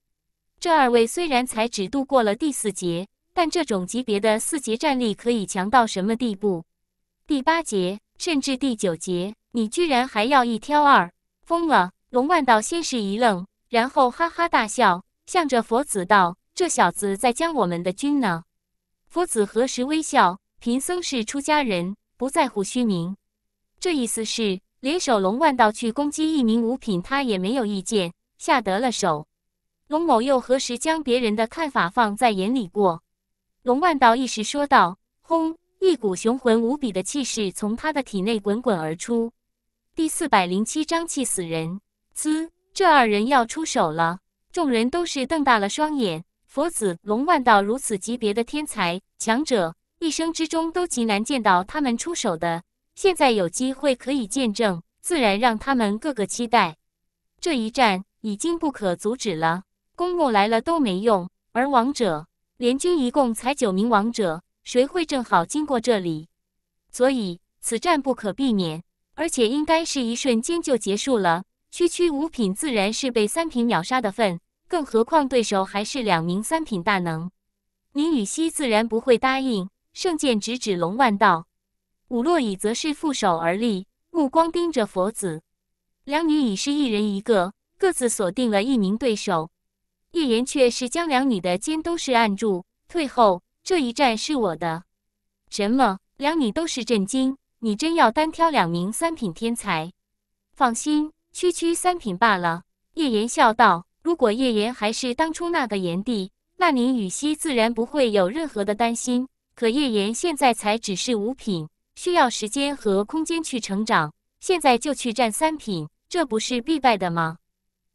这二位虽然才只度过了第四节，但这种级别的四节战力可以强到什么地步？第八节，甚至第九节，你居然还要一挑二，疯了！龙万道先是一愣，然后哈哈大笑，向着佛子道：“这小子在将我们的军呢。”佛子何时微笑？贫僧是出家人，不在乎虚名。这意思是，连守龙万道去攻击一名五品，他也没有意见，下得了手。龙某又何时将别人的看法放在眼里过？龙万道一时说道：“轰！”一股雄浑无比的气势从他的体内滚滚而出。第四百零七章气死人。滋，这二人要出手了，众人都是瞪大了双眼。佛子龙万道如此级别的天才强者。一生之中都极难见到他们出手的，现在有机会可以见证，自然让他们个个期待。这一战已经不可阻止了，公墓来了都没用。而王者联军一共才九名王者，谁会正好经过这里？所以此战不可避免，而且应该是一瞬间就结束了。区区五品自然是被三品秒杀的份，更何况对手还是两名三品大能。宁雨溪自然不会答应。圣剑直指龙万道，武洛乙则是负手而立，目光盯着佛子。两女已是一人一个，各自锁定了一名对手。叶岩却是将两女的肩都是按住，退后。这一战是我的。什么？两女都是震惊。你真要单挑两名三品天才？放心，区区三品罢了。叶岩笑道：“如果叶岩还是当初那个炎帝，那宁羽熙自然不会有任何的担心。”可叶岩现在才只是五品，需要时间和空间去成长。现在就去战三品，这不是必败的吗？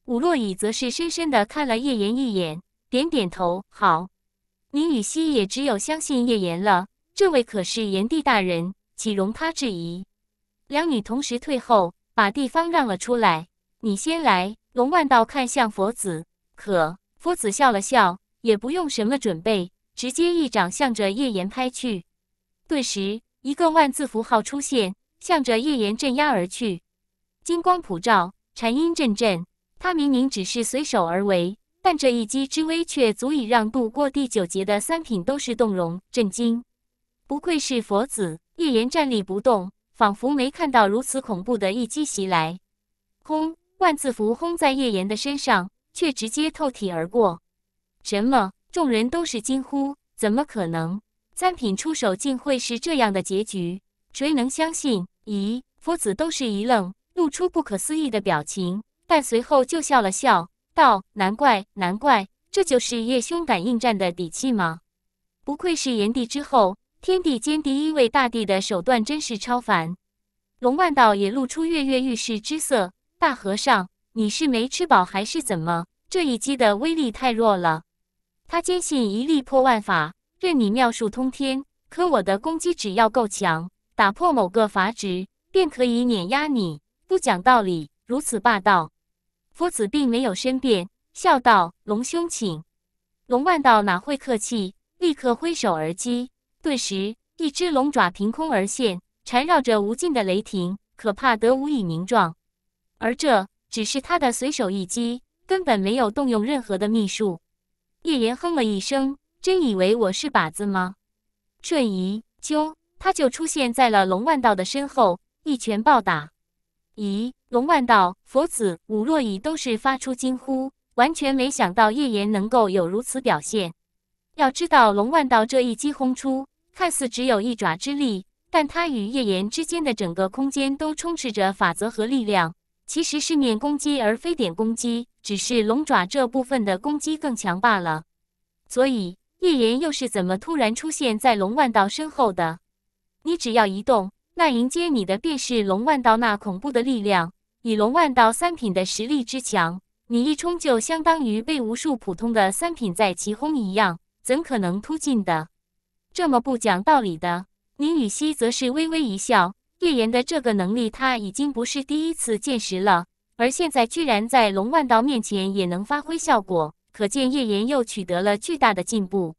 武洛乙则是深深的看了叶岩一眼，点点头，好。宁雨熙也只有相信叶岩了，这位可是炎帝大人，岂容他质疑？两女同时退后，把地方让了出来。你先来。龙万道看向佛子，可，佛子笑了笑，也不用什么准备。直接一掌向着叶岩拍去，顿时一个万字符号出现，向着叶岩镇压而去。金光普照，禅音阵阵。他明明只是随手而为，但这一击之威却足以让度过第九劫的三品都是动容震惊。不愧是佛子，叶岩站立不动，仿佛没看到如此恐怖的一击袭来。轰！万字符轰在叶岩的身上，却直接透体而过。什么？众人都是惊呼：“怎么可能？三品出手竟会是这样的结局？谁能相信？”咦，佛子都是一愣，露出不可思议的表情，但随后就笑了笑，道：“难怪，难怪，这就是叶兄敢应战的底气吗？不愧是炎帝之后，天地间第一位大帝的手段真是超凡。”龙万道也露出跃跃欲试之色：“大和尚，你是没吃饱还是怎么？这一击的威力太弱了。”他坚信一力破万法，任你妙术通天，可我的攻击只要够强，打破某个法值，便可以碾压你。不讲道理，如此霸道。夫子并没有申辩，笑道：“龙兄，请。”龙万道哪会客气，立刻挥手而击，顿时一只龙爪凭空而现，缠绕着无尽的雷霆，可怕得无以名状。而这只是他的随手一击，根本没有动用任何的秘术。叶岩哼了一声，真以为我是靶子吗？瞬移，啾，他就出现在了龙万道的身后，一拳暴打。咦！龙万道、佛子、武若仪都是发出惊呼，完全没想到叶岩能够有如此表现。要知道，龙万道这一击轰出，看似只有一爪之力，但他与叶岩之间的整个空间都充斥着法则和力量。其实是面攻击而非点攻击，只是龙爪这部分的攻击更强罢了。所以叶言又是怎么突然出现在龙万道身后的？你只要移动，那迎接你的便是龙万道那恐怖的力量。以龙万道三品的实力之强，你一冲就相当于被无数普通的三品在齐轰一样，怎可能突进的这么不讲道理的？宁雨溪则是微微一笑。叶岩的这个能力，他已经不是第一次见识了，而现在居然在龙万道面前也能发挥效果，可见叶岩又取得了巨大的进步。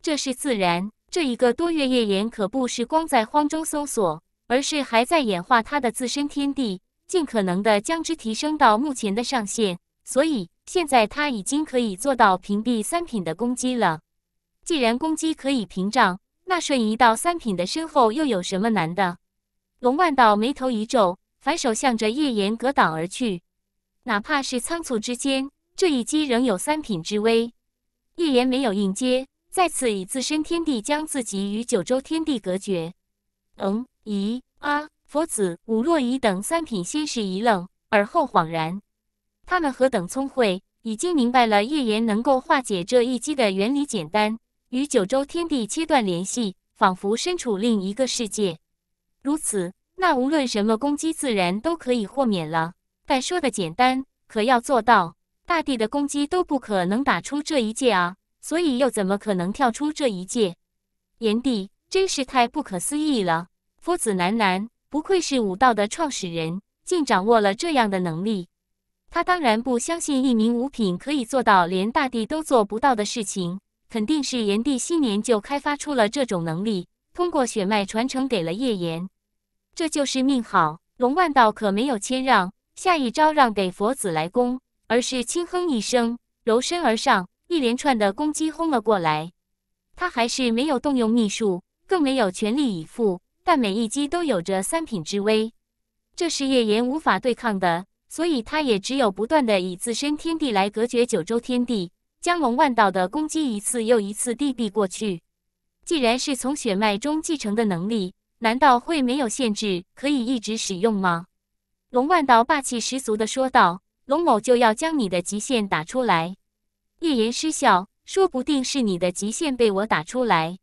这是自然，这一个多月，叶岩可不是光在荒中搜索，而是还在演化他的自身天地，尽可能的将之提升到目前的上限。所以现在他已经可以做到屏蔽三品的攻击了。既然攻击可以屏障，那瞬移到三品的身后又有什么难的？龙万道眉头一皱，反手向着叶岩格挡而去。哪怕是仓促之间，这一击仍有三品之威。叶岩没有应接，再次以自身天地将自己与九州天地隔绝。嗯？咦？啊！佛子、武若仪等三品先是一愣，而后恍然。他们何等聪慧，已经明白了叶岩能够化解这一击的原理：简单，与九州天地切断联系，仿佛身处另一个世界。如此，那无论什么攻击，自然都可以豁免了。但说的简单，可要做到，大帝的攻击都不可能打出这一界啊，所以又怎么可能跳出这一界？炎帝真是太不可思议了。夫子喃喃，不愧是武道的创始人，竟掌握了这样的能力。他当然不相信一名五品可以做到连大帝都做不到的事情，肯定是炎帝昔年就开发出了这种能力，通过血脉传承给了叶炎。这就是命好，龙万道可没有谦让，下一招让给佛子来攻，而是轻哼一声，柔身而上，一连串的攻击轰了过来。他还是没有动用秘术，更没有全力以赴，但每一击都有着三品之威，这是叶岩无法对抗的，所以他也只有不断的以自身天地来隔绝九州天地，将龙万道的攻击一次又一次地避过去。既然是从血脉中继承的能力。难道会没有限制，可以一直使用吗？龙万道霸气十足的说道：“龙某就要将你的极限打出来。”叶岩失笑：“说不定是你的极限被我打出来。”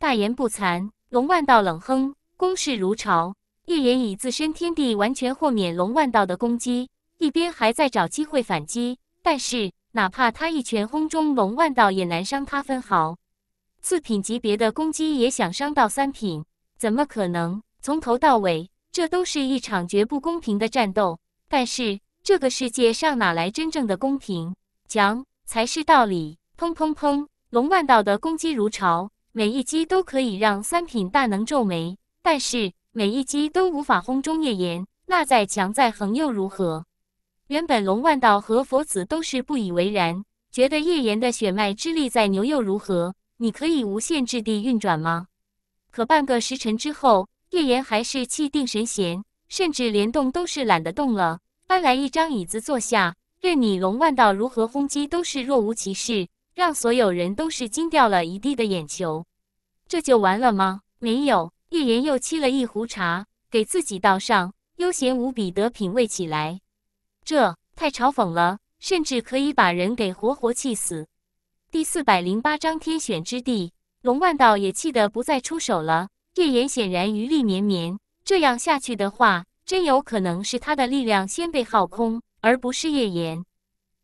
大言不惭！龙万道冷哼，攻势如潮。叶岩以自身天地完全豁免龙万道的攻击，一边还在找机会反击。但是哪怕他一拳轰中龙万道，也难伤他分毫。四品级别的攻击也想伤到三品？怎么可能？从头到尾，这都是一场绝不公平的战斗。但是，这个世界上哪来真正的公平？强才是道理。砰砰砰！龙万道的攻击如潮，每一击都可以让三品大能皱眉，但是每一击都无法轰中叶岩。那再强再横又如何？原本龙万道和佛子都是不以为然，觉得叶岩的血脉之力再牛又如何？你可以无限制地运转吗？可半个时辰之后，叶岩还是气定神闲，甚至连动都是懒得动了，搬来一张椅子坐下，任你龙万道如何轰击，都是若无其事，让所有人都是惊掉了一地的眼球。这就完了吗？没有，叶岩又沏了一壶茶，给自己倒上，悠闲无比的品味起来。这太嘲讽了，甚至可以把人给活活气死。第四百零八章：天选之地。龙万道也气得不再出手了。叶岩显然余力绵绵，这样下去的话，真有可能是他的力量先被耗空，而不是叶岩。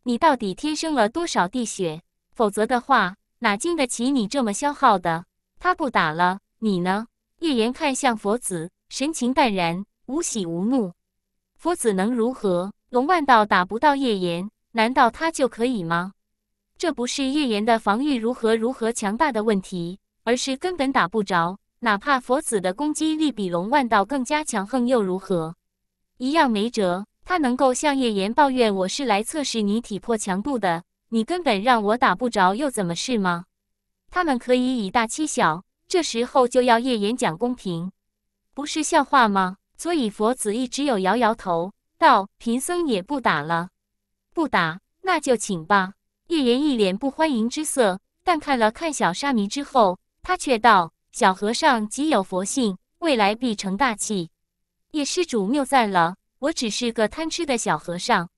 你到底天生了多少地血？否则的话，哪经得起你这么消耗的？他不打了，你呢？叶岩看向佛子，神情淡然，无喜无怒。佛子能如何？龙万道打不到叶岩，难道他就可以吗？这不是叶岩的防御如何如何强大的问题，而是根本打不着。哪怕佛子的攻击力比龙万道更加强横又如何？一样没辙。他能够向叶岩抱怨：“我是来测试你体魄强度的，你根本让我打不着，又怎么是吗？”他们可以以大欺小，这时候就要叶岩讲公平，不是笑话吗？所以佛子一直有摇摇头道：“贫僧也不打了，不打，那就请吧。”叶岩一脸不欢迎之色，但看了看小沙弥之后，他却道：“小和尚极有佛性，未来必成大器。”叶施主谬赞了，我只是个贪吃的小和尚。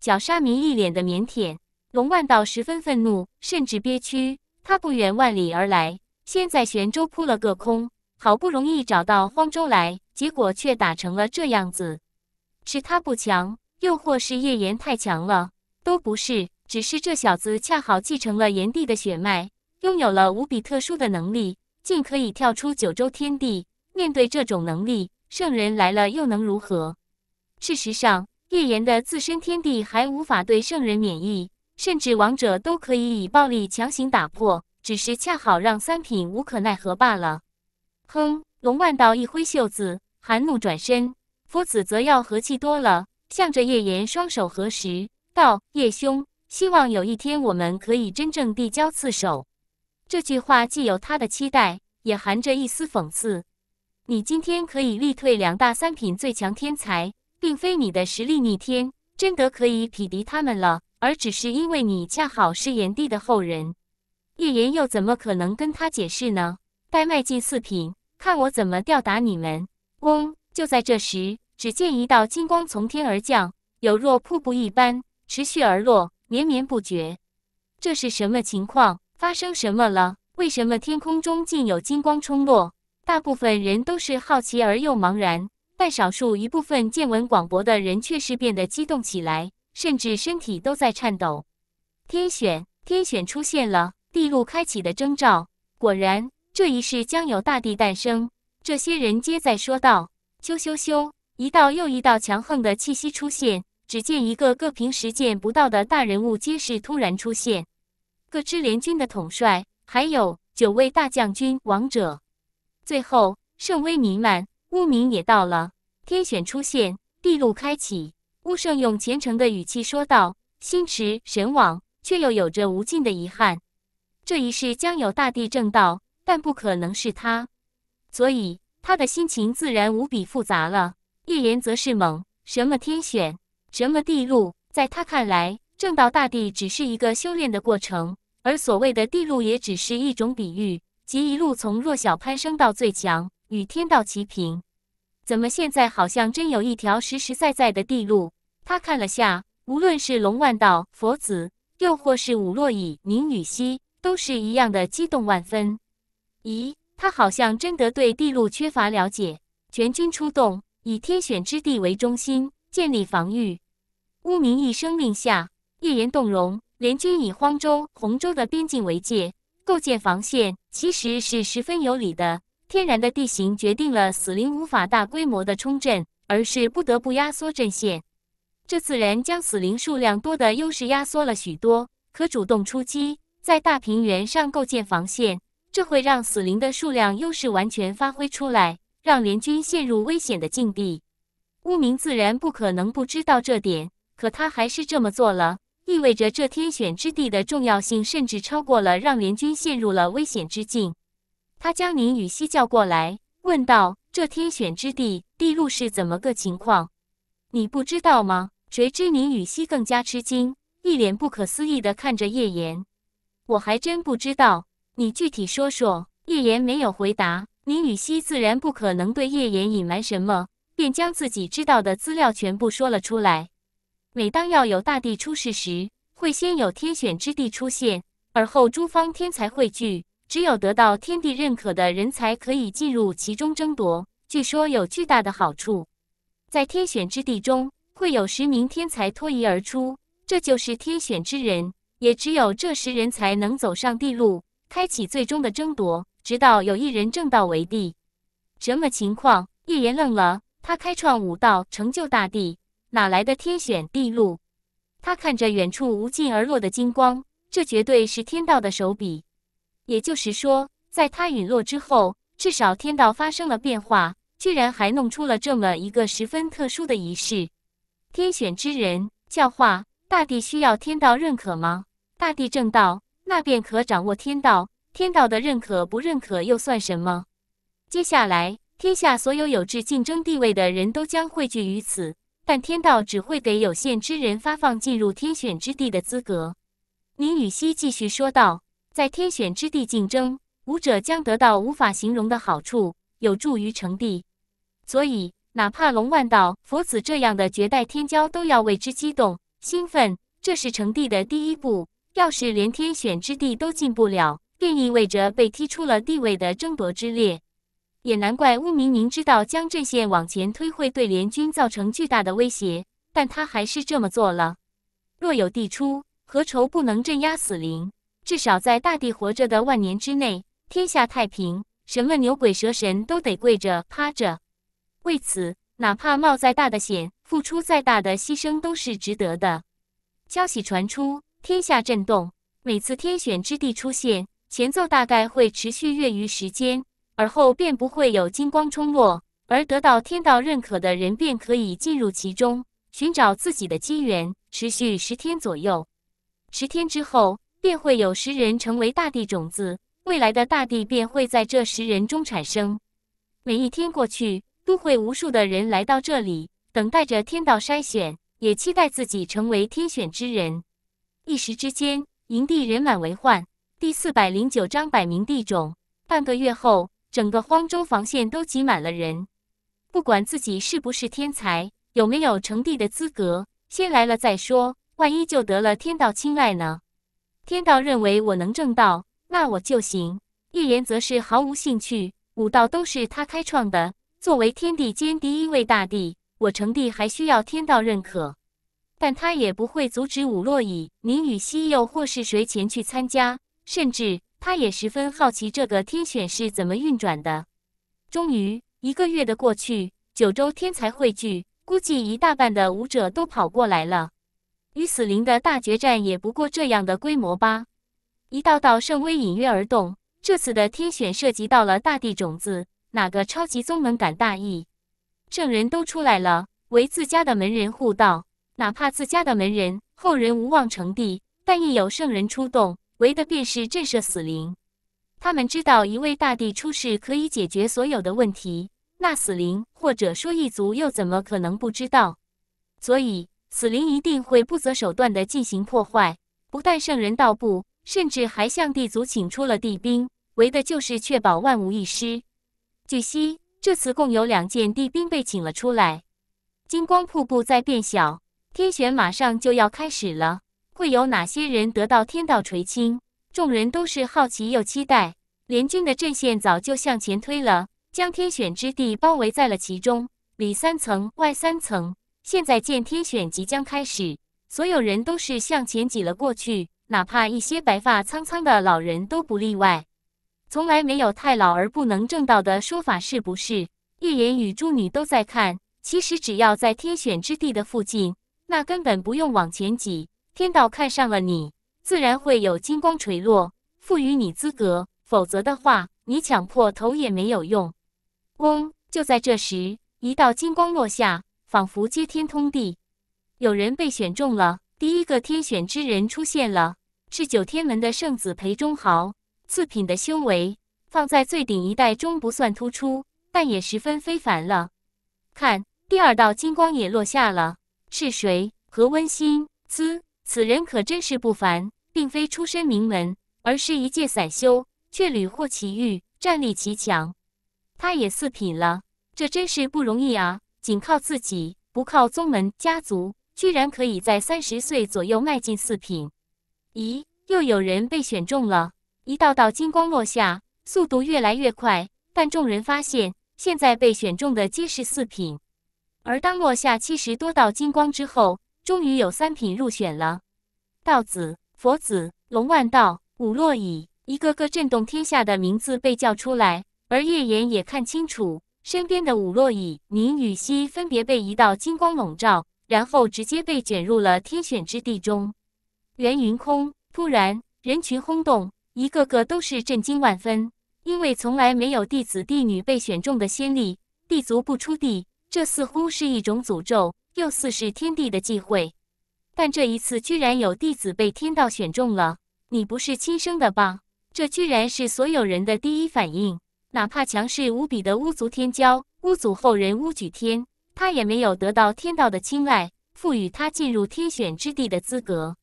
小沙弥一脸的腼腆。龙万道十分愤怒，甚至憋屈。他不远万里而来，先在玄州扑了个空，好不容易找到荒州来，结果却打成了这样子。是他不强，又或是叶岩太强了，都不是。只是这小子恰好继承了炎帝的血脉，拥有了无比特殊的能力，竟可以跳出九州天地。面对这种能力，圣人来了又能如何？事实上，叶炎的自身天地还无法对圣人免疫，甚至王者都可以以暴力强行打破，只是恰好让三品无可奈何罢了。哼！龙万道一挥袖子，含怒转身；夫子则要和气多了，向着叶炎双手合十道：“叶兄。”希望有一天我们可以真正递交刺手。这句话既有他的期待，也含着一丝讽刺。你今天可以力退两大三品最强天才，并非你的实力逆天，真的可以匹敌他们了，而只是因为你恰好是炎帝的后人。叶言又怎么可能跟他解释呢？待迈进四品，看我怎么吊打你们！嗡！就在这时，只见一道金光从天而降，有若瀑布一般，持续而落。连绵不绝，这是什么情况？发生什么了？为什么天空中竟有金光冲落？大部分人都是好奇而又茫然，但少数一部分见闻广博的人却是变得激动起来，甚至身体都在颤抖。天选，天选出现了，地路开启的征兆。果然，这一世将有大地诞生。这些人皆在说道：“咻咻咻！”一道又一道强横的气息出现。只见一个个平时见不到的大人物皆是突然出现，各支联军的统帅，还有九位大将军王者。最后圣威弥漫，乌名也到了。天选出现，地路开启。乌圣用虔诚的语气说道：“心驰神往，却又有着无尽的遗憾。这一世将有大地正道，但不可能是他，所以他的心情自然无比复杂了。”叶言则是猛，什么天选？”什么地路？在他看来，正道大地只是一个修炼的过程，而所谓的地路也只是一种比喻，即一路从弱小攀升到最强，与天道齐平。怎么现在好像真有一条实实在在的地路？他看了下，无论是龙万道、佛子，又或是武洛乙、宁雨熙，都是一样的激动万分。咦，他好像真的对地路缺乏了解。全军出动，以天选之地为中心，建立防御。乌明一声令下，一岩动容。联军以荒州、洪州的边境为界，构建防线，其实是十分有理的。天然的地形决定了死灵无法大规模的冲阵，而是不得不压缩阵线。这自然将死灵数量多的优势压缩了许多，可主动出击，在大平原上构建防线，这会让死灵的数量优势完全发挥出来，让联军陷入危险的境地。乌明自然不可能不知道这点。可他还是这么做了，意味着这天选之地的重要性甚至超过了让联军陷入了危险之境。他将宁雨熙叫过来，问道：“这天选之地地路是怎么个情况？你不知道吗？”谁知宁雨熙更加吃惊，一脸不可思议的看着叶岩：“我还真不知道，你具体说说。”叶岩没有回答，宁雨熙自然不可能对叶岩隐瞒什么，便将自己知道的资料全部说了出来。每当要有大帝出世时，会先有天选之地出现，而后诸方天才汇聚，只有得到天地认可的人才可以进入其中争夺。据说有巨大的好处，在天选之地中会有十名天才脱颖而出，这就是天选之人，也只有这十人才能走上帝路，开启最终的争夺，直到有一人正道为帝。什么情况？一言愣了，他开创武道，成就大帝。哪来的天选地路？他看着远处无尽而落的金光，这绝对是天道的手笔。也就是说，在他陨落之后，至少天道发生了变化，居然还弄出了这么一个十分特殊的仪式。天选之人教化大地，需要天道认可吗？大地正道，那便可掌握天道。天道的认可不认可又算什么？接下来，天下所有有志竞争地位的人都将汇聚于此。但天道只会给有限之人发放进入天选之地的资格。宁雨溪继续说道：“在天选之地竞争，武者将得到无法形容的好处，有助于成帝。所以，哪怕龙万道、佛子这样的绝代天骄，都要为之激动、兴奋。这是成帝的第一步。要是连天选之地都进不了，便意味着被踢出了地位的争夺之列。”也难怪乌明明知道将阵线往前推会对联军造成巨大的威胁，但他还是这么做了。若有地出，何愁不能镇压死灵？至少在大地活着的万年之内，天下太平，什么牛鬼蛇神都得跪着趴着。为此，哪怕冒再大的险，付出再大的牺牲，都是值得的。消息传出，天下震动。每次天选之地出现，前奏大概会持续月余时间。而后便不会有金光冲落，而得到天道认可的人便可以进入其中寻找自己的机缘。持续十天左右，十天之后便会有十人成为大地种子，未来的大地便会在这十人中产生。每一天过去，都会无数的人来到这里，等待着天道筛选，也期待自己成为天选之人。一时之间，营地人满为患。第四百零九章百名地种，半个月后。整个荒州防线都挤满了人，不管自己是不是天才，有没有成帝的资格，先来了再说。万一就得了天道青睐呢？天道认为我能正道，那我就行。叶言则是毫无兴趣，武道都是他开创的。作为天地间第一位大帝，我成帝还需要天道认可，但他也不会阻止武洛乙、宁雨西又或是谁前去参加，甚至。他也十分好奇这个天选是怎么运转的。终于，一个月的过去，九州天才汇聚，估计一大半的武者都跑过来了。与死灵的大决战也不过这样的规模吧？一道道圣威隐约而动。这次的天选涉及到了大地种子，哪个超级宗门敢大意？圣人都出来了，为自家的门人护道。哪怕自家的门人后人无望成帝，但亦有圣人出动。为的便是震慑死灵，他们知道一位大帝出世可以解决所有的问题，那死灵或者说一族又怎么可能不知道？所以死灵一定会不择手段地进行破坏，不但圣人、道部，甚至还向地族请出了帝兵，为的就是确保万无一失。据悉，这次共有两件帝兵被请了出来。金光瀑布在变小，天选马上就要开始了。会有哪些人得到天道垂青？众人都是好奇又期待。联军的阵线早就向前推了，将天选之地包围在了其中，里三层外三层。现在见天选即将开始，所有人都是向前挤了过去，哪怕一些白发苍苍的老人都不例外。从来没有太老而不能正道的说法，是不是？预言与朱女都在看。其实只要在天选之地的附近，那根本不用往前挤。天道看上了你，自然会有金光垂落，赋予你资格。否则的话，你强迫头也没有用。嗡！就在这时，一道金光落下，仿佛接天通地。有人被选中了，第一个天选之人出现了，是九天门的圣子裴中豪。次品的修为，放在最顶一代中不算突出，但也十分非凡了。看，第二道金光也落下了，是谁？何温馨。滋。此人可真是不凡，并非出身名门，而是一介散修，却屡获奇遇，战力奇强。他也四品了，这真是不容易啊！仅靠自己，不靠宗门家族，居然可以在三十岁左右迈进四品。咦，又有人被选中了，一道道金光落下，速度越来越快。但众人发现，现在被选中的皆是四品。而当落下七十多道金光之后，终于有三品入选了，道子、佛子、龙万道、武洛乙，一个个震动天下的名字被叫出来。而叶岩也看清楚，身边的武洛乙、宁雨西分别被一道金光笼罩，然后直接被卷入了天选之地中。元云空突然，人群轰动，一个个都是震惊万分，因为从来没有弟子、弟女被选中的先例，帝族不出地，这似乎是一种诅咒。又似是天地的忌讳，但这一次居然有弟子被天道选中了。你不是亲生的吧？这居然是所有人的第一反应。哪怕强势无比的巫族天骄巫族后人巫举天，他也没有得到天道的青睐，赋予他进入天选之地的资格。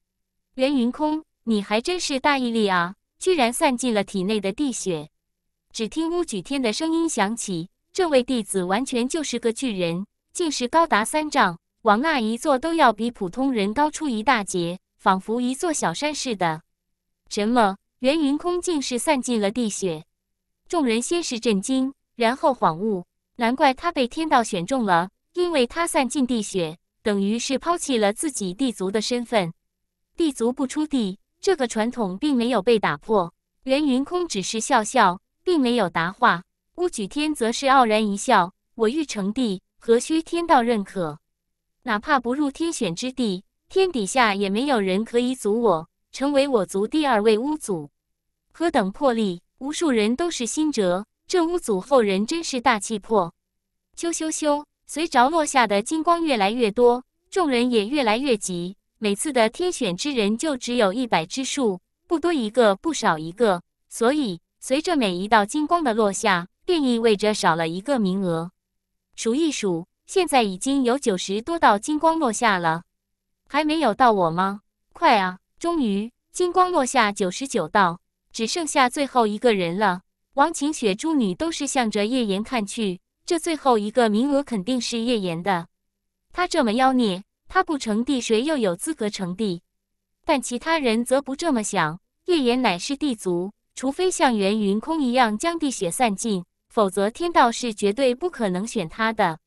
袁云空，你还真是大毅力啊，居然散尽了体内的地血。只听巫举天的声音响起，这位弟子完全就是个巨人。竟是高达三丈，往那一坐都要比普通人高出一大截，仿佛一座小山似的。什么？袁云空竟是散尽了地血？众人先是震惊，然后恍悟，难怪他被天道选中了，因为他散尽地血，等于是抛弃了自己地族的身份。地族不出地，这个传统并没有被打破。袁云空只是笑笑，并没有答话。乌举天则是傲然一笑：“我欲成帝。”何须天道认可？哪怕不入天选之地，天底下也没有人可以阻我成为我族第二位巫祖。何等魄力！无数人都是心折。这巫祖后人真是大气魄！咻咻咻！随着落下的金光越来越多，众人也越来越急。每次的天选之人就只有一百之数，不多一个，不少一个。所以，随着每一道金光的落下，便意味着少了一个名额。数一数，现在已经有九十多道金光落下了，还没有到我吗？快啊！终于，金光落下九十九道，只剩下最后一个人了。王晴雪诸女都是向着叶岩看去，这最后一个名额肯定是叶岩的。他这么妖孽，他不成帝，谁又有资格成帝？但其他人则不这么想，叶岩乃是帝族，除非像袁云空一样将帝血散尽。否则，天道是绝对不可能选他的。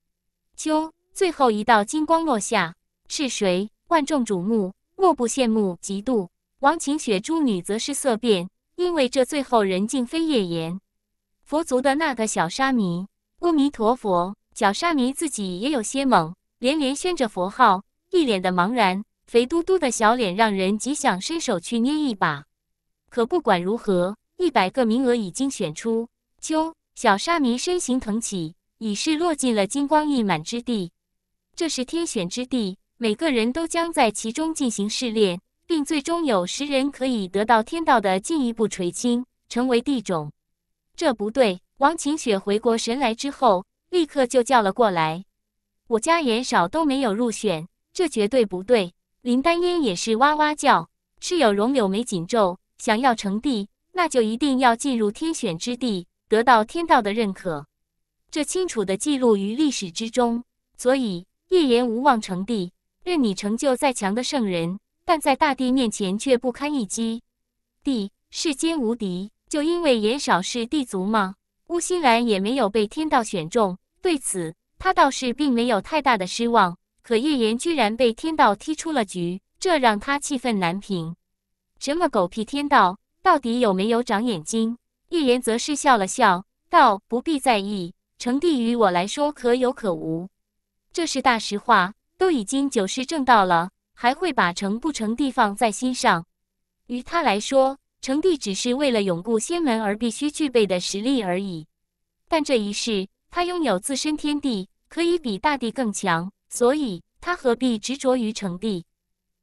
秋，最后一道金光落下，是谁？万众瞩目，莫不羡慕嫉妒。王晴雪诸女则是色变，因为这最后人竟非叶言，佛族的那个小沙弥。阿弥陀佛，小沙弥自己也有些懵，连连宣着佛号，一脸的茫然。肥嘟嘟的小脸让人极想伸手去捏一把。可不管如何，一百个名额已经选出。秋。小沙弥身形腾起，已是落进了金光溢满之地。这是天选之地，每个人都将在其中进行试炼，并最终有十人可以得到天道的进一步垂青，成为地种。这不对！王晴雪回过神来之后，立刻就叫了过来：“我家人少都没有入选，这绝对不对！”林丹烟也是哇哇叫。蚩尤容柳眉紧皱，想要成帝，那就一定要进入天选之地。得到天道的认可，这清楚的记录于历史之中。所以叶岩无望成帝，任你成就再强的圣人，但在大帝面前却不堪一击。帝世间无敌，就因为言少是帝族吗？乌心兰也没有被天道选中，对此他倒是并没有太大的失望。可叶岩居然被天道踢出了局，这让他气愤难平。什么狗屁天道，到底有没有长眼睛？叶言则是笑了笑，道：“不必在意，成帝于我来说可有可无，这是大实话。都已经九世正道了，还会把成不成帝放在心上？于他来说，成帝只是为了永固仙门而必须具备的实力而已。但这一世，他拥有自身天地，可以比大地更强，所以他何必执着于成帝？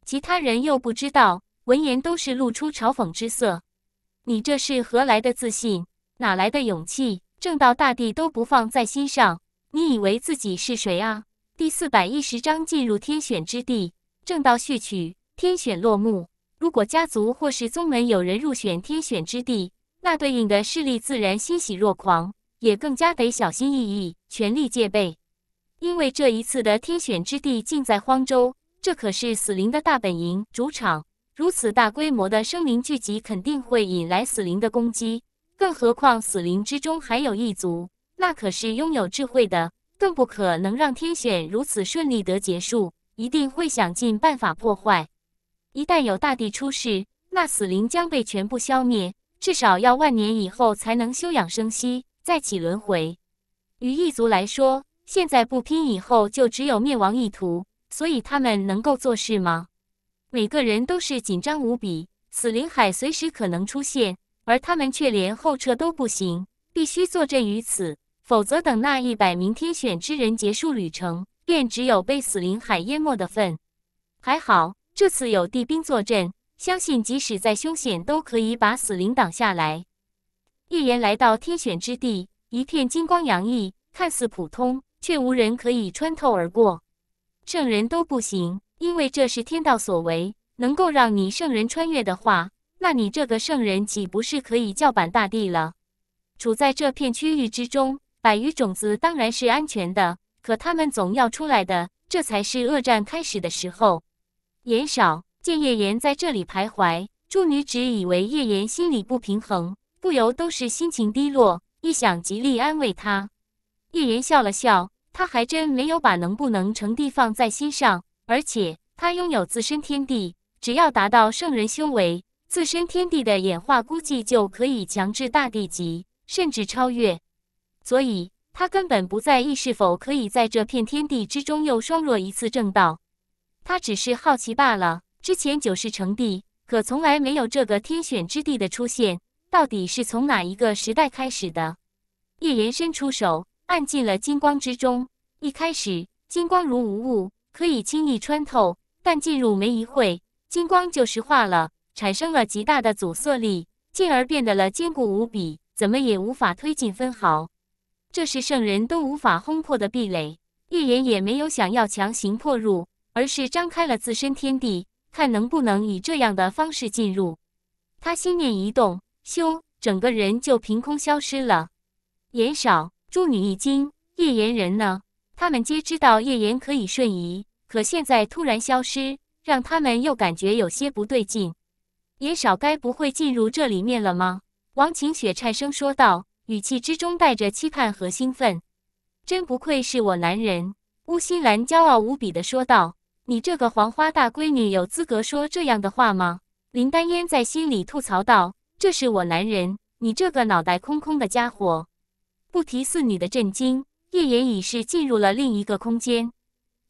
其他人又不知道，闻言都是露出嘲讽之色。”你这是何来的自信？哪来的勇气？正道大帝都不放在心上，你以为自己是谁啊？第四百一十章进入天选之地，正道序曲，天选落幕。如果家族或是宗门有人入选天选之地，那对应的势力自然欣喜若狂，也更加得小心翼翼，全力戒备。因为这一次的天选之地尽在荒州，这可是死灵的大本营、主场。如此大规模的生灵聚集，肯定会引来死灵的攻击。更何况死灵之中还有异族，那可是拥有智慧的，更不可能让天选如此顺利地结束，一定会想尽办法破坏。一旦有大帝出世，那死灵将被全部消灭，至少要万年以后才能休养生息，再起轮回。于异族来说，现在不拼，以后就只有灭亡一途，所以他们能够做事吗？每个人都是紧张无比，死灵海随时可能出现，而他们却连后撤都不行，必须坐镇于此，否则等那一百名天选之人结束旅程，便只有被死灵海淹没的份。还好这次有地兵坐镇，相信即使再凶险，都可以把死灵挡下来。一人来到天选之地，一片金光洋溢，看似普通，却无人可以穿透而过，圣人都不行。因为这是天道所为，能够让你圣人穿越的话，那你这个圣人岂不是可以叫板大帝了？处在这片区域之中，百余种子当然是安全的，可他们总要出来的，这才是恶战开始的时候。言少见叶岩在这里徘徊，诸女只以为叶岩心里不平衡，不由都是心情低落，一想极力安慰他。叶岩笑了笑，他还真没有把能不能成帝放在心上。而且他拥有自身天地，只要达到圣人修为，自身天地的演化估计就可以强制大帝级，甚至超越。所以，他根本不在意是否可以在这片天地之中又双弱一次正道，他只是好奇罢了。之前九世成帝，可从来没有这个天选之地的出现，到底是从哪一个时代开始的？叶岩伸出手，按进了金光之中。一开始，金光如无物。可以轻易穿透，但进入没一会，金光就石化了，产生了极大的阻塞力，进而变得了坚固无比，怎么也无法推进分毫。这是圣人都无法轰破的壁垒，叶岩也没有想要强行破入，而是张开了自身天地，看能不能以这样的方式进入。他心念一动，咻，整个人就凭空消失了。言少，祝你一惊，叶岩人呢？他们皆知道叶岩可以瞬移，可现在突然消失，让他们又感觉有些不对劲。也少该不会进入这里面了吗？王晴雪颤声说道，语气之中带着期盼和兴奋。真不愧是我男人！乌心兰骄傲无比的说道：“你这个黄花大闺女，有资格说这样的话吗？”林丹烟在心里吐槽道：“这是我男人，你这个脑袋空空的家伙！”不提四女的震惊。叶岩已是进入了另一个空间，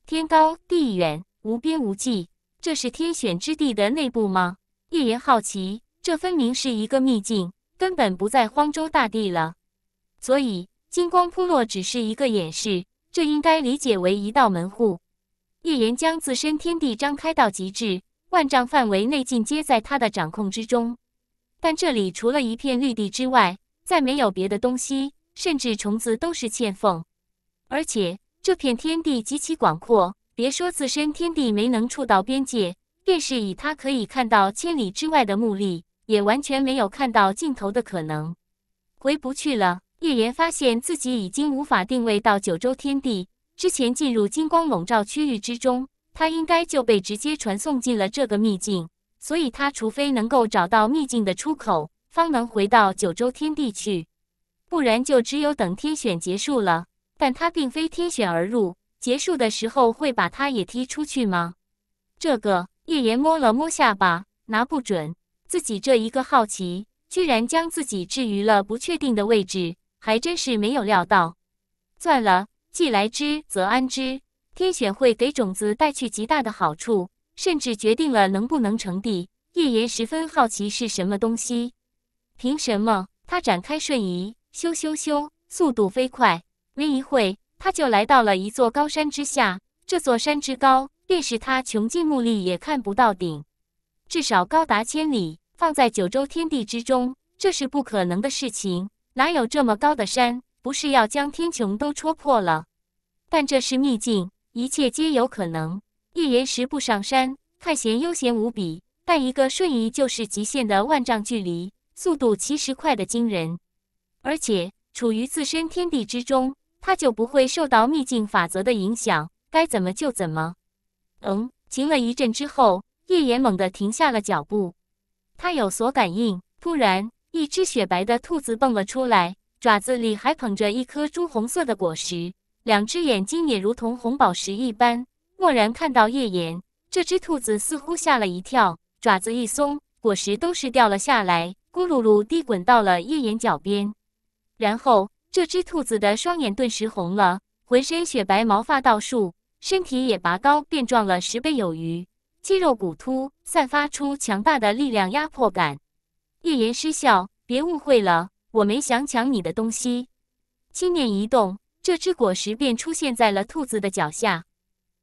天高地远，无边无际。这是天选之地的内部吗？叶岩好奇，这分明是一个秘境，根本不在荒州大地了。所以金光铺落只是一个掩饰，这应该理解为一道门户。叶岩将自身天地张开到极致，万丈范围内尽皆在他的掌控之中。但这里除了一片绿地之外，再没有别的东西，甚至虫子都是欠奉。而且这片天地极其广阔，别说自身天地没能触到边界，便是以他可以看到千里之外的目力，也完全没有看到尽头的可能。回不去了。叶言发现自己已经无法定位到九州天地。之前进入金光笼罩区域之中，他应该就被直接传送进了这个秘境，所以他除非能够找到秘境的出口，方能回到九州天地去，不然就只有等天选结束了。但他并非天选而入，结束的时候会把他也踢出去吗？这个叶岩摸了摸下巴，拿不准。自己这一个好奇，居然将自己置于了不确定的位置，还真是没有料到。算了，既来之则安之。天选会给种子带去极大的好处，甚至决定了能不能成帝。叶岩十分好奇是什么东西，凭什么？他展开瞬移，咻咻咻，速度飞快。没一会，他就来到了一座高山之下。这座山之高，便是他穷尽目力也看不到顶，至少高达千里。放在九州天地之中，这是不可能的事情。哪有这么高的山？不是要将天穹都戳破了？但这是秘境，一切皆有可能。叶岩十步上山，太闲悠闲无比。但一个瞬移就是极限的万丈距离，速度其实快得惊人。而且处于自身天地之中。他就不会受到秘境法则的影响，该怎么就怎么。嗯，停了一阵之后，叶岩猛地停下了脚步，他有所感应。突然，一只雪白的兔子蹦了出来，爪子里还捧着一颗朱红色的果实，两只眼睛也如同红宝石一般。蓦然看到叶岩，这只兔子似乎吓了一跳，爪子一松，果实都是掉了下来，咕噜噜地滚到了叶岩脚边，然后。这只兔子的双眼顿时红了，浑身雪白毛发倒竖，身体也拔高变壮了十倍有余，肌肉骨突，散发出强大的力量压迫感。叶岩失笑：“别误会了，我没想抢你的东西。”轻念一动，这只果实便出现在了兔子的脚下。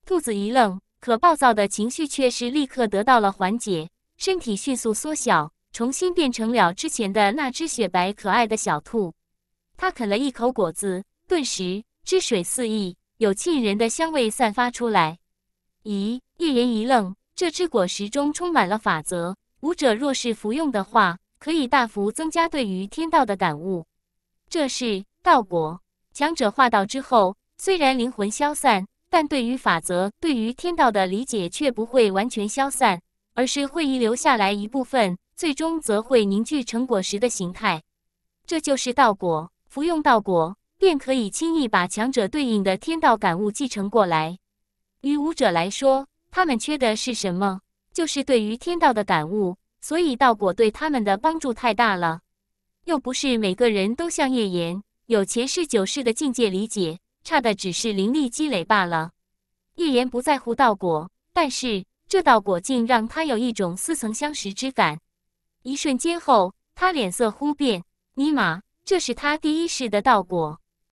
兔子一愣，可暴躁的情绪却是立刻得到了缓解，身体迅速缩小，重新变成了之前的那只雪白可爱的小兔。他啃了一口果子，顿时汁水四溢，有沁人的香味散发出来。咦，一人一愣，这只果实中充满了法则，武者若是服用的话，可以大幅增加对于天道的感悟。这是道果，强者化道之后，虽然灵魂消散，但对于法则、对于天道的理解却不会完全消散，而是会遗留下来一部分，最终则会凝聚成果实的形态。这就是道果。不用道果，便可以轻易把强者对应的天道感悟继承过来。于武者来说，他们缺的是什么？就是对于天道的感悟。所以道果对他们的帮助太大了。又不是每个人都像叶岩，有前世九世的境界理解，差的只是灵力积累罢了。叶岩不在乎道果，但是这道果竟让他有一种似曾相识之感。一瞬间后，他脸色忽变，尼玛！这是他第一世的道果。